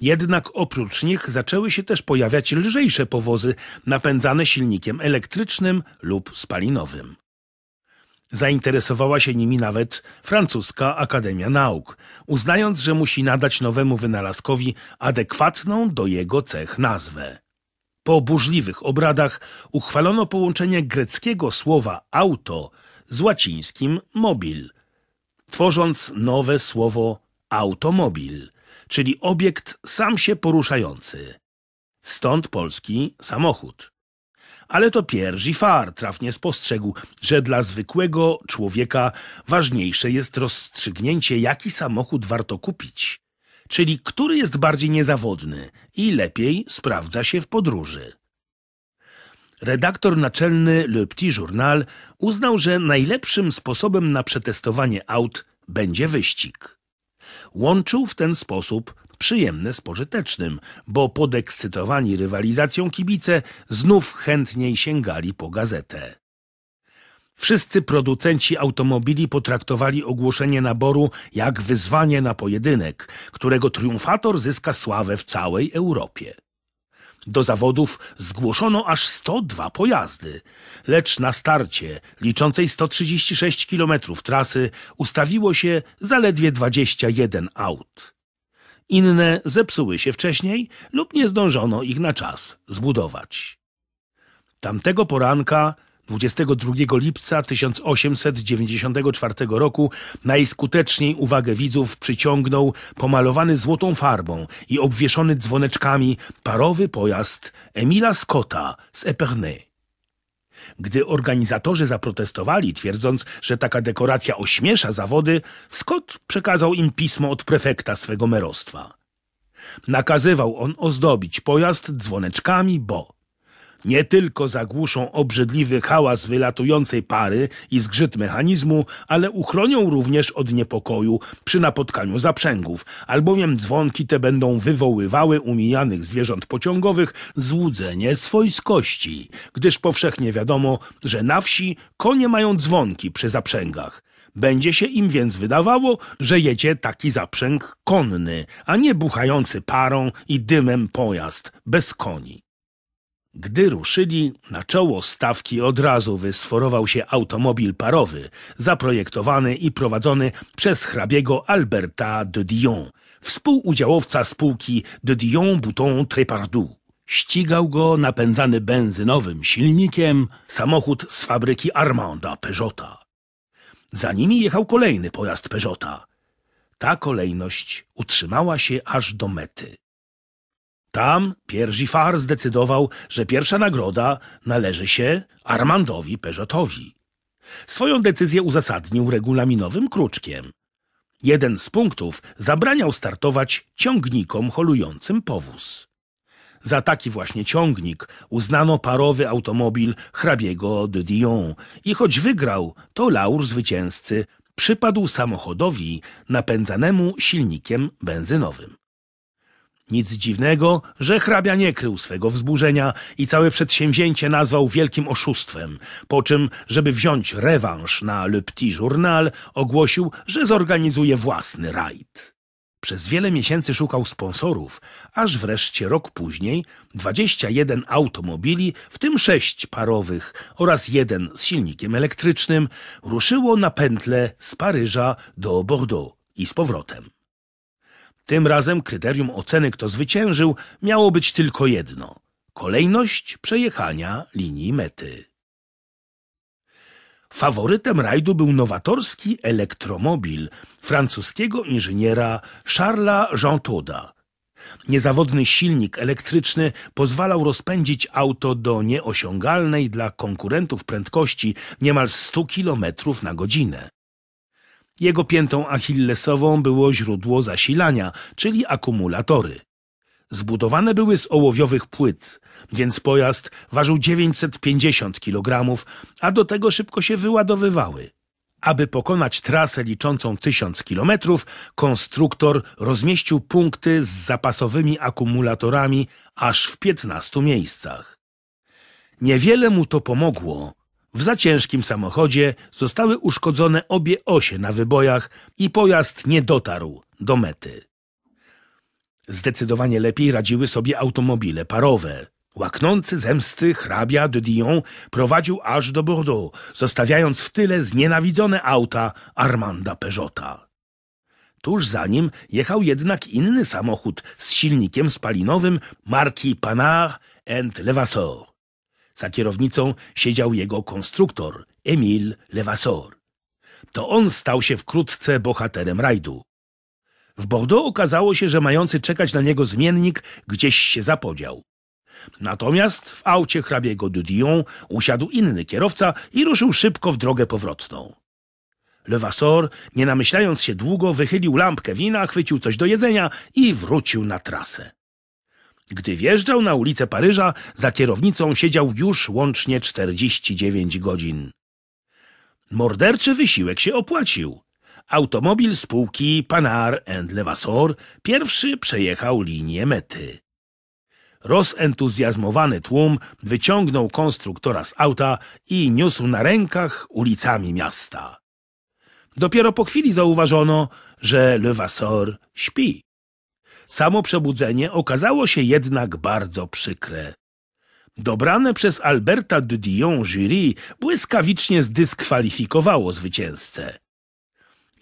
Jednak oprócz nich zaczęły się też pojawiać lżejsze powozy napędzane silnikiem elektrycznym lub spalinowym. Zainteresowała się nimi nawet francuska Akademia Nauk, uznając, że musi nadać nowemu wynalazkowi adekwatną do jego cech nazwę. Po burzliwych obradach uchwalono połączenie greckiego słowa auto z łacińskim mobil, tworząc nowe słowo automobil, czyli obiekt sam się poruszający. Stąd polski samochód. Ale to Pierre Giffard trafnie spostrzegł, że dla zwykłego człowieka ważniejsze jest rozstrzygnięcie, jaki samochód warto kupić. Czyli który jest bardziej niezawodny i lepiej sprawdza się w podróży. Redaktor naczelny Le Petit Journal uznał, że najlepszym sposobem na przetestowanie aut będzie wyścig. Łączył w ten sposób przyjemne z pożytecznym, bo podekscytowani rywalizacją kibice znów chętniej sięgali po gazetę. Wszyscy producenci automobili potraktowali ogłoszenie naboru jak wyzwanie na pojedynek, którego triumfator zyska sławę w całej Europie. Do zawodów zgłoszono aż 102 pojazdy, lecz na starcie liczącej 136 km trasy ustawiło się zaledwie 21 aut inne zepsuły się wcześniej lub nie zdążono ich na czas zbudować. Tamtego poranka 22 lipca 1894 roku najskuteczniej uwagę widzów przyciągnął pomalowany złotą farbą i obwieszony dzwoneczkami parowy pojazd Emila Scotta z Epernay. Gdy organizatorzy zaprotestowali, twierdząc, że taka dekoracja ośmiesza zawody, Scott przekazał im pismo od prefekta swego merostwa. Nakazywał on ozdobić pojazd dzwoneczkami Bo nie tylko zagłuszą obrzydliwy hałas wylatującej pary i zgrzyt mechanizmu, ale uchronią również od niepokoju przy napotkaniu zaprzęgów, albowiem dzwonki te będą wywoływały u mijanych zwierząt pociągowych złudzenie swojskości, gdyż powszechnie wiadomo, że na wsi konie mają dzwonki przy zaprzęgach. Będzie się im więc wydawało, że jedzie taki zaprzęg konny, a nie buchający parą i dymem pojazd bez koni. Gdy ruszyli, na czoło stawki od razu wysforował się automobil parowy, zaprojektowany i prowadzony przez hrabiego Alberta de Dion, współudziałowca spółki de Dion Bouton Trépardou. Ścigał go napędzany benzynowym silnikiem samochód z fabryki Armanda Peugeota. Za nimi jechał kolejny pojazd Peugeota. Ta kolejność utrzymała się aż do mety. Tam Pierre zdecydował, że pierwsza nagroda należy się Armandowi Peugeotowi. Swoją decyzję uzasadnił regulaminowym kruczkiem. Jeden z punktów zabraniał startować ciągnikom holującym powóz. Za taki właśnie ciągnik uznano parowy automobil hrabiego de Dion i choć wygrał, to laur zwycięzcy przypadł samochodowi napędzanemu silnikiem benzynowym. Nic dziwnego, że hrabia nie krył swego wzburzenia i całe przedsięwzięcie nazwał wielkim oszustwem, po czym, żeby wziąć rewanż na Le Petit Journal, ogłosił, że zorganizuje własny rajd. Przez wiele miesięcy szukał sponsorów, aż wreszcie rok później 21 automobili, w tym sześć parowych oraz jeden z silnikiem elektrycznym, ruszyło na pętle z Paryża do Bordeaux i z powrotem. Tym razem kryterium oceny, kto zwyciężył, miało być tylko jedno kolejność przejechania linii mety. Faworytem rajdu był nowatorski elektromobil francuskiego inżyniera Charlesa Jean Toda. Niezawodny silnik elektryczny pozwalał rozpędzić auto do nieosiągalnej dla konkurentów prędkości niemal 100 km na godzinę. Jego piętą achillesową było źródło zasilania, czyli akumulatory. Zbudowane były z ołowiowych płyt, więc pojazd ważył 950 kg, a do tego szybko się wyładowywały. Aby pokonać trasę liczącą 1000 km, konstruktor rozmieścił punkty z zapasowymi akumulatorami aż w 15 miejscach. Niewiele mu to pomogło, w zaciężkim samochodzie zostały uszkodzone obie osie na wybojach i pojazd nie dotarł do mety. Zdecydowanie lepiej radziły sobie automobile parowe. Łaknący zemsty hrabia de Dion prowadził aż do Bordeaux, zostawiając w tyle znienawidzone auta Armanda Peugeota. Tuż za nim jechał jednak inny samochód z silnikiem spalinowym marki Panard and Levasseur. Za kierownicą siedział jego konstruktor, Emil Levasseur. To on stał się wkrótce bohaterem rajdu. W Bordeaux okazało się, że mający czekać na niego zmiennik gdzieś się zapodział. Natomiast w aucie hrabiego de Dion usiadł inny kierowca i ruszył szybko w drogę powrotną. Levasseur, nie namyślając się długo, wychylił lampkę wina, chwycił coś do jedzenia i wrócił na trasę. Gdy wjeżdżał na ulicę Paryża, za kierownicą siedział już łącznie 49 godzin. Morderczy wysiłek się opłacił. Automobil spółki Panar and Levasseur pierwszy przejechał linię mety. Rozentuzjazmowany tłum wyciągnął konstruktora z auta i niósł na rękach ulicami miasta. Dopiero po chwili zauważono, że Levasseur śpi. Samo przebudzenie okazało się jednak bardzo przykre. Dobrane przez Alberta de Dion jury błyskawicznie zdyskwalifikowało zwycięzcę.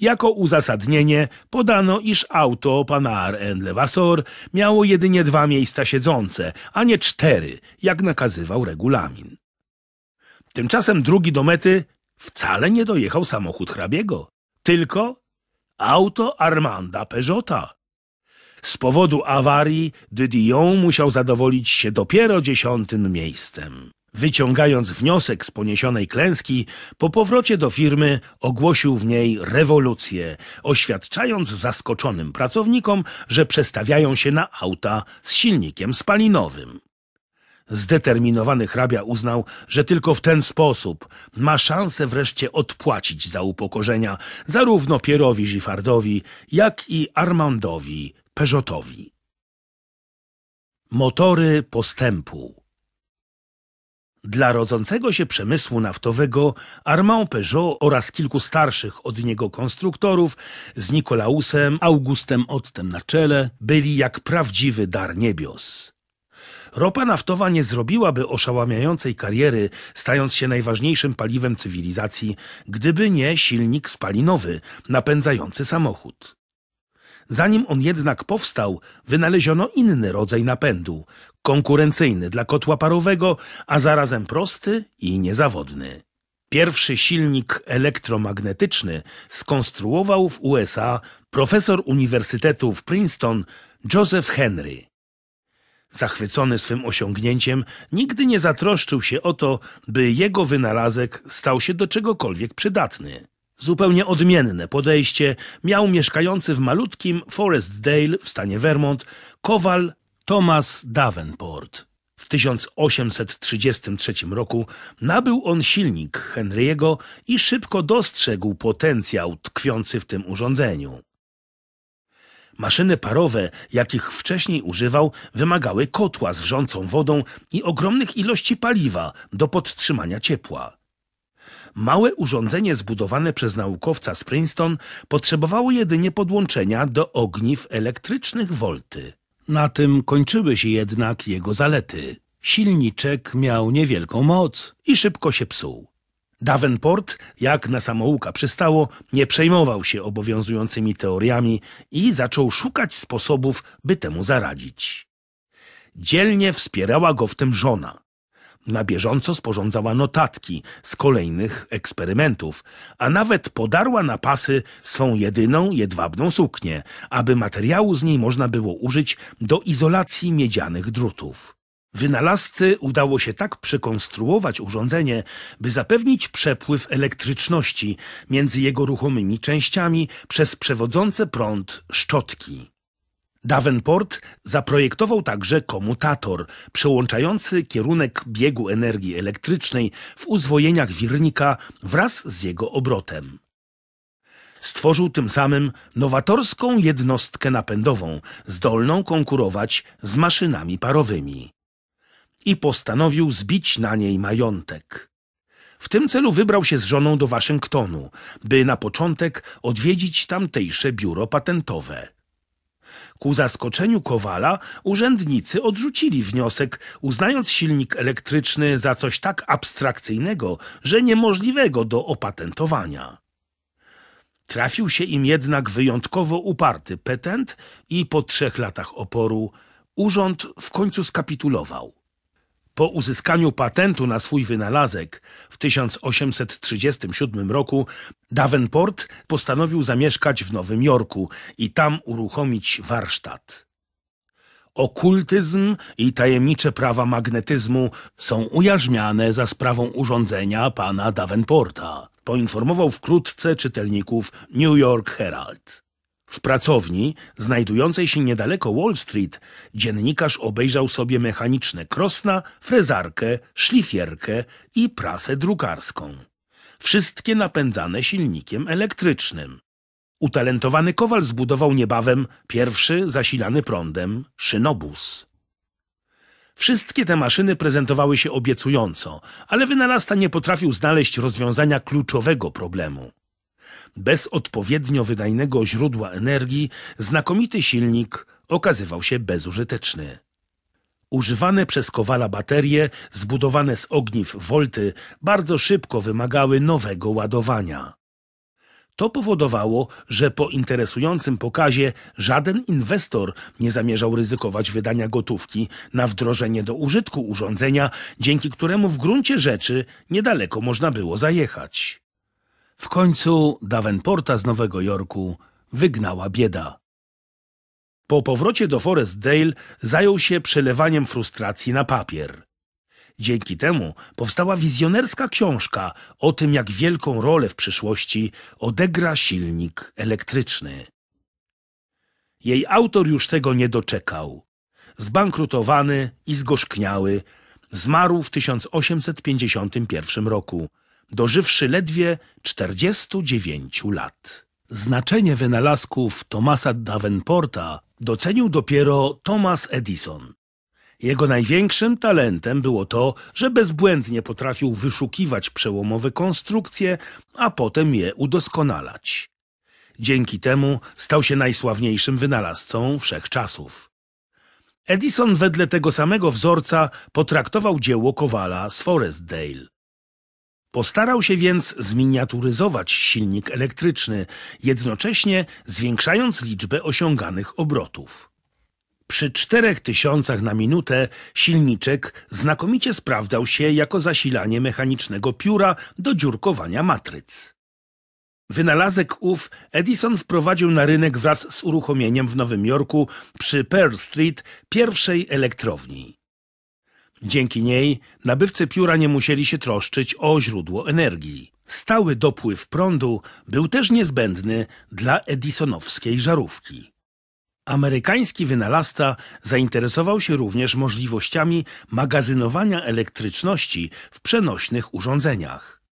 Jako uzasadnienie podano, iż auto Panar en Levasseur miało jedynie dwa miejsca siedzące, a nie cztery, jak nakazywał regulamin. Tymczasem drugi do mety wcale nie dojechał samochód hrabiego, tylko auto Armanda Peugeota. Z powodu awarii Didion musiał zadowolić się dopiero dziesiątym miejscem. Wyciągając wniosek z poniesionej klęski, po powrocie do firmy ogłosił w niej rewolucję, oświadczając zaskoczonym pracownikom, że przestawiają się na auta z silnikiem spalinowym. Zdeterminowany hrabia uznał, że tylko w ten sposób ma szansę wreszcie odpłacić za upokorzenia zarówno Pierowi Giffardowi, jak i Armandowi Peugeotowi. Motory postępu Dla rodzącego się przemysłu naftowego Armand Peugeot oraz kilku starszych od niego konstruktorów z Nikolausem Augustem Ottem na czele byli jak prawdziwy dar niebios. Ropa naftowa nie zrobiłaby oszałamiającej kariery, stając się najważniejszym paliwem cywilizacji, gdyby nie silnik spalinowy napędzający samochód. Zanim on jednak powstał, wynaleziono inny rodzaj napędu, konkurencyjny dla kotła parowego, a zarazem prosty i niezawodny. Pierwszy silnik elektromagnetyczny skonstruował w USA profesor uniwersytetu w Princeton Joseph Henry. Zachwycony swym osiągnięciem, nigdy nie zatroszczył się o to, by jego wynalazek stał się do czegokolwiek przydatny. Zupełnie odmienne podejście miał mieszkający w malutkim Forest Dale w stanie Vermont kowal Thomas Davenport. W 1833 roku nabył on silnik Henry'ego i szybko dostrzegł potencjał tkwiący w tym urządzeniu. Maszyny parowe, jakich wcześniej używał, wymagały kotła z wrzącą wodą i ogromnych ilości paliwa do podtrzymania ciepła. Małe urządzenie zbudowane przez naukowca z Princeton potrzebowało jedynie podłączenia do ogniw elektrycznych wolty. Na tym kończyły się jednak jego zalety. Silniczek miał niewielką moc i szybko się psuł. Davenport, jak na samouka przystało, nie przejmował się obowiązującymi teoriami i zaczął szukać sposobów, by temu zaradzić. Dzielnie wspierała go w tym żona. Na bieżąco sporządzała notatki z kolejnych eksperymentów, a nawet podarła na pasy swą jedyną jedwabną suknię, aby materiału z niej można było użyć do izolacji miedzianych drutów. Wynalazcy udało się tak przekonstruować urządzenie, by zapewnić przepływ elektryczności między jego ruchomymi częściami przez przewodzące prąd szczotki. Davenport zaprojektował także komutator, przełączający kierunek biegu energii elektrycznej w uzwojeniach wirnika wraz z jego obrotem. Stworzył tym samym nowatorską jednostkę napędową, zdolną konkurować z maszynami parowymi. I postanowił zbić na niej majątek. W tym celu wybrał się z żoną do Waszyngtonu, by na początek odwiedzić tamtejsze biuro patentowe. Ku zaskoczeniu Kowala urzędnicy odrzucili wniosek, uznając silnik elektryczny za coś tak abstrakcyjnego, że niemożliwego do opatentowania. Trafił się im jednak wyjątkowo uparty petent i po trzech latach oporu urząd w końcu skapitulował. Po uzyskaniu patentu na swój wynalazek w 1837 roku Davenport postanowił zamieszkać w Nowym Jorku i tam uruchomić warsztat. Okultyzm i tajemnicze prawa magnetyzmu są ujarzmiane za sprawą urządzenia pana Davenporta, poinformował wkrótce czytelników New York Herald. W pracowni, znajdującej się niedaleko Wall Street, dziennikarz obejrzał sobie mechaniczne krosna, frezarkę, szlifierkę i prasę drukarską. Wszystkie napędzane silnikiem elektrycznym. Utalentowany kowal zbudował niebawem pierwszy zasilany prądem szynobus. Wszystkie te maszyny prezentowały się obiecująco, ale wynalazca nie potrafił znaleźć rozwiązania kluczowego problemu. Bez odpowiednio wydajnego źródła energii znakomity silnik okazywał się bezużyteczny. Używane przez Kowala baterie, zbudowane z ogniw Wolty, bardzo szybko wymagały nowego ładowania. To powodowało, że po interesującym pokazie żaden inwestor nie zamierzał ryzykować wydania gotówki na wdrożenie do użytku urządzenia, dzięki któremu w gruncie rzeczy niedaleko można było zajechać. W końcu Davenporta z Nowego Jorku wygnała bieda. Po powrocie do Forest Dale zajął się przelewaniem frustracji na papier. Dzięki temu powstała wizjonerska książka o tym, jak wielką rolę w przyszłości odegra silnik elektryczny. Jej autor już tego nie doczekał. Zbankrutowany i zgorzkniały, zmarł w 1851 roku dożywszy ledwie 49 lat. Znaczenie wynalazków Thomasa Davenporta docenił dopiero Thomas Edison. Jego największym talentem było to, że bezbłędnie potrafił wyszukiwać przełomowe konstrukcje, a potem je udoskonalać. Dzięki temu stał się najsławniejszym wynalazcą wszechczasów. Edison wedle tego samego wzorca potraktował dzieło Kowala z Forestdale. Postarał się więc zminiaturyzować silnik elektryczny, jednocześnie zwiększając liczbę osiąganych obrotów. Przy 4000 na minutę silniczek znakomicie sprawdzał się jako zasilanie mechanicznego pióra do dziurkowania matryc. Wynalazek ów Edison wprowadził na rynek wraz z uruchomieniem w Nowym Jorku przy Pearl Street pierwszej elektrowni. Dzięki niej nabywcy pióra nie musieli się troszczyć o źródło energii. Stały dopływ prądu był też niezbędny dla edisonowskiej żarówki. Amerykański wynalazca zainteresował się również możliwościami magazynowania elektryczności w przenośnych urządzeniach.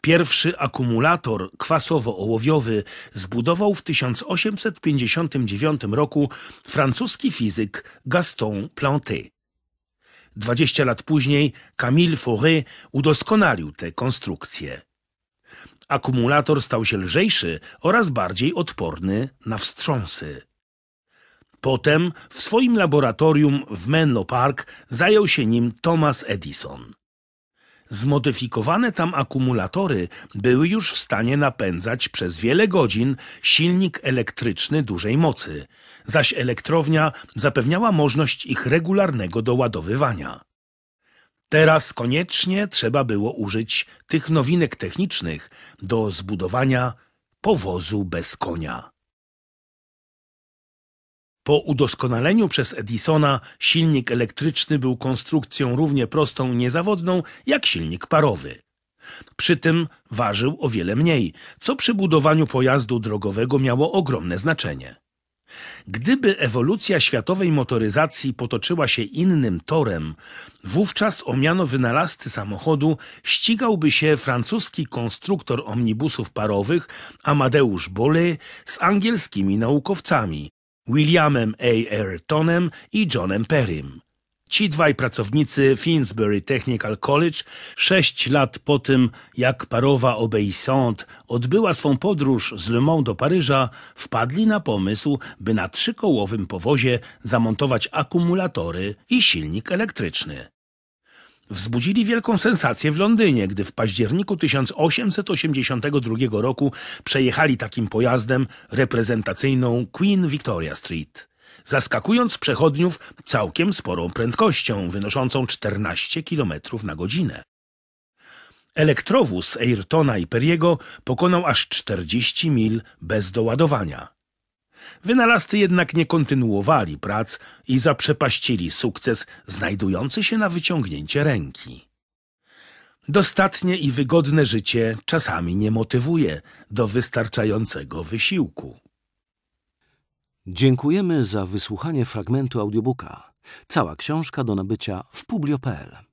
Pierwszy akumulator kwasowo-ołowiowy zbudował w 1859 roku francuski fizyk Gaston Planté. 20 lat później Camille Fauré udoskonalił tę konstrukcję. Akumulator stał się lżejszy oraz bardziej odporny na wstrząsy. Potem w swoim laboratorium w Menlo Park zajął się nim Thomas Edison. Zmodyfikowane tam akumulatory były już w stanie napędzać przez wiele godzin silnik elektryczny dużej mocy, zaś elektrownia zapewniała możliwość ich regularnego doładowywania. Teraz koniecznie trzeba było użyć tych nowinek technicznych do zbudowania powozu bez konia. Po udoskonaleniu przez Edisona silnik elektryczny był konstrukcją równie prostą i niezawodną jak silnik parowy. Przy tym ważył o wiele mniej, co przy budowaniu pojazdu drogowego miało ogromne znaczenie. Gdyby ewolucja światowej motoryzacji potoczyła się innym torem, wówczas o miano wynalazcy samochodu ścigałby się francuski konstruktor omnibusów parowych Amadeusz Bolle z angielskimi naukowcami Williamem A. Ayrtonem i Johnem Perrym. Ci dwaj pracownicy Finsbury Technical College, sześć lat po tym, jak parowa Obeissant odbyła swą podróż z Le Mans do Paryża, wpadli na pomysł, by na trzykołowym powozie zamontować akumulatory i silnik elektryczny wzbudzili wielką sensację w Londynie, gdy w październiku 1882 roku przejechali takim pojazdem reprezentacyjną Queen Victoria Street zaskakując przechodniów całkiem sporą prędkością, wynoszącą 14 km na godzinę. Elektrowóz Ayrtona i Periego pokonał aż 40 mil bez doładowania. Wynalazcy jednak nie kontynuowali prac i zaprzepaścili sukces znajdujący się na wyciągnięcie ręki. Dostatnie i wygodne życie czasami nie motywuje do wystarczającego wysiłku. Dziękujemy za wysłuchanie fragmentu audiobooka. Cała książka do nabycia w publio.pl.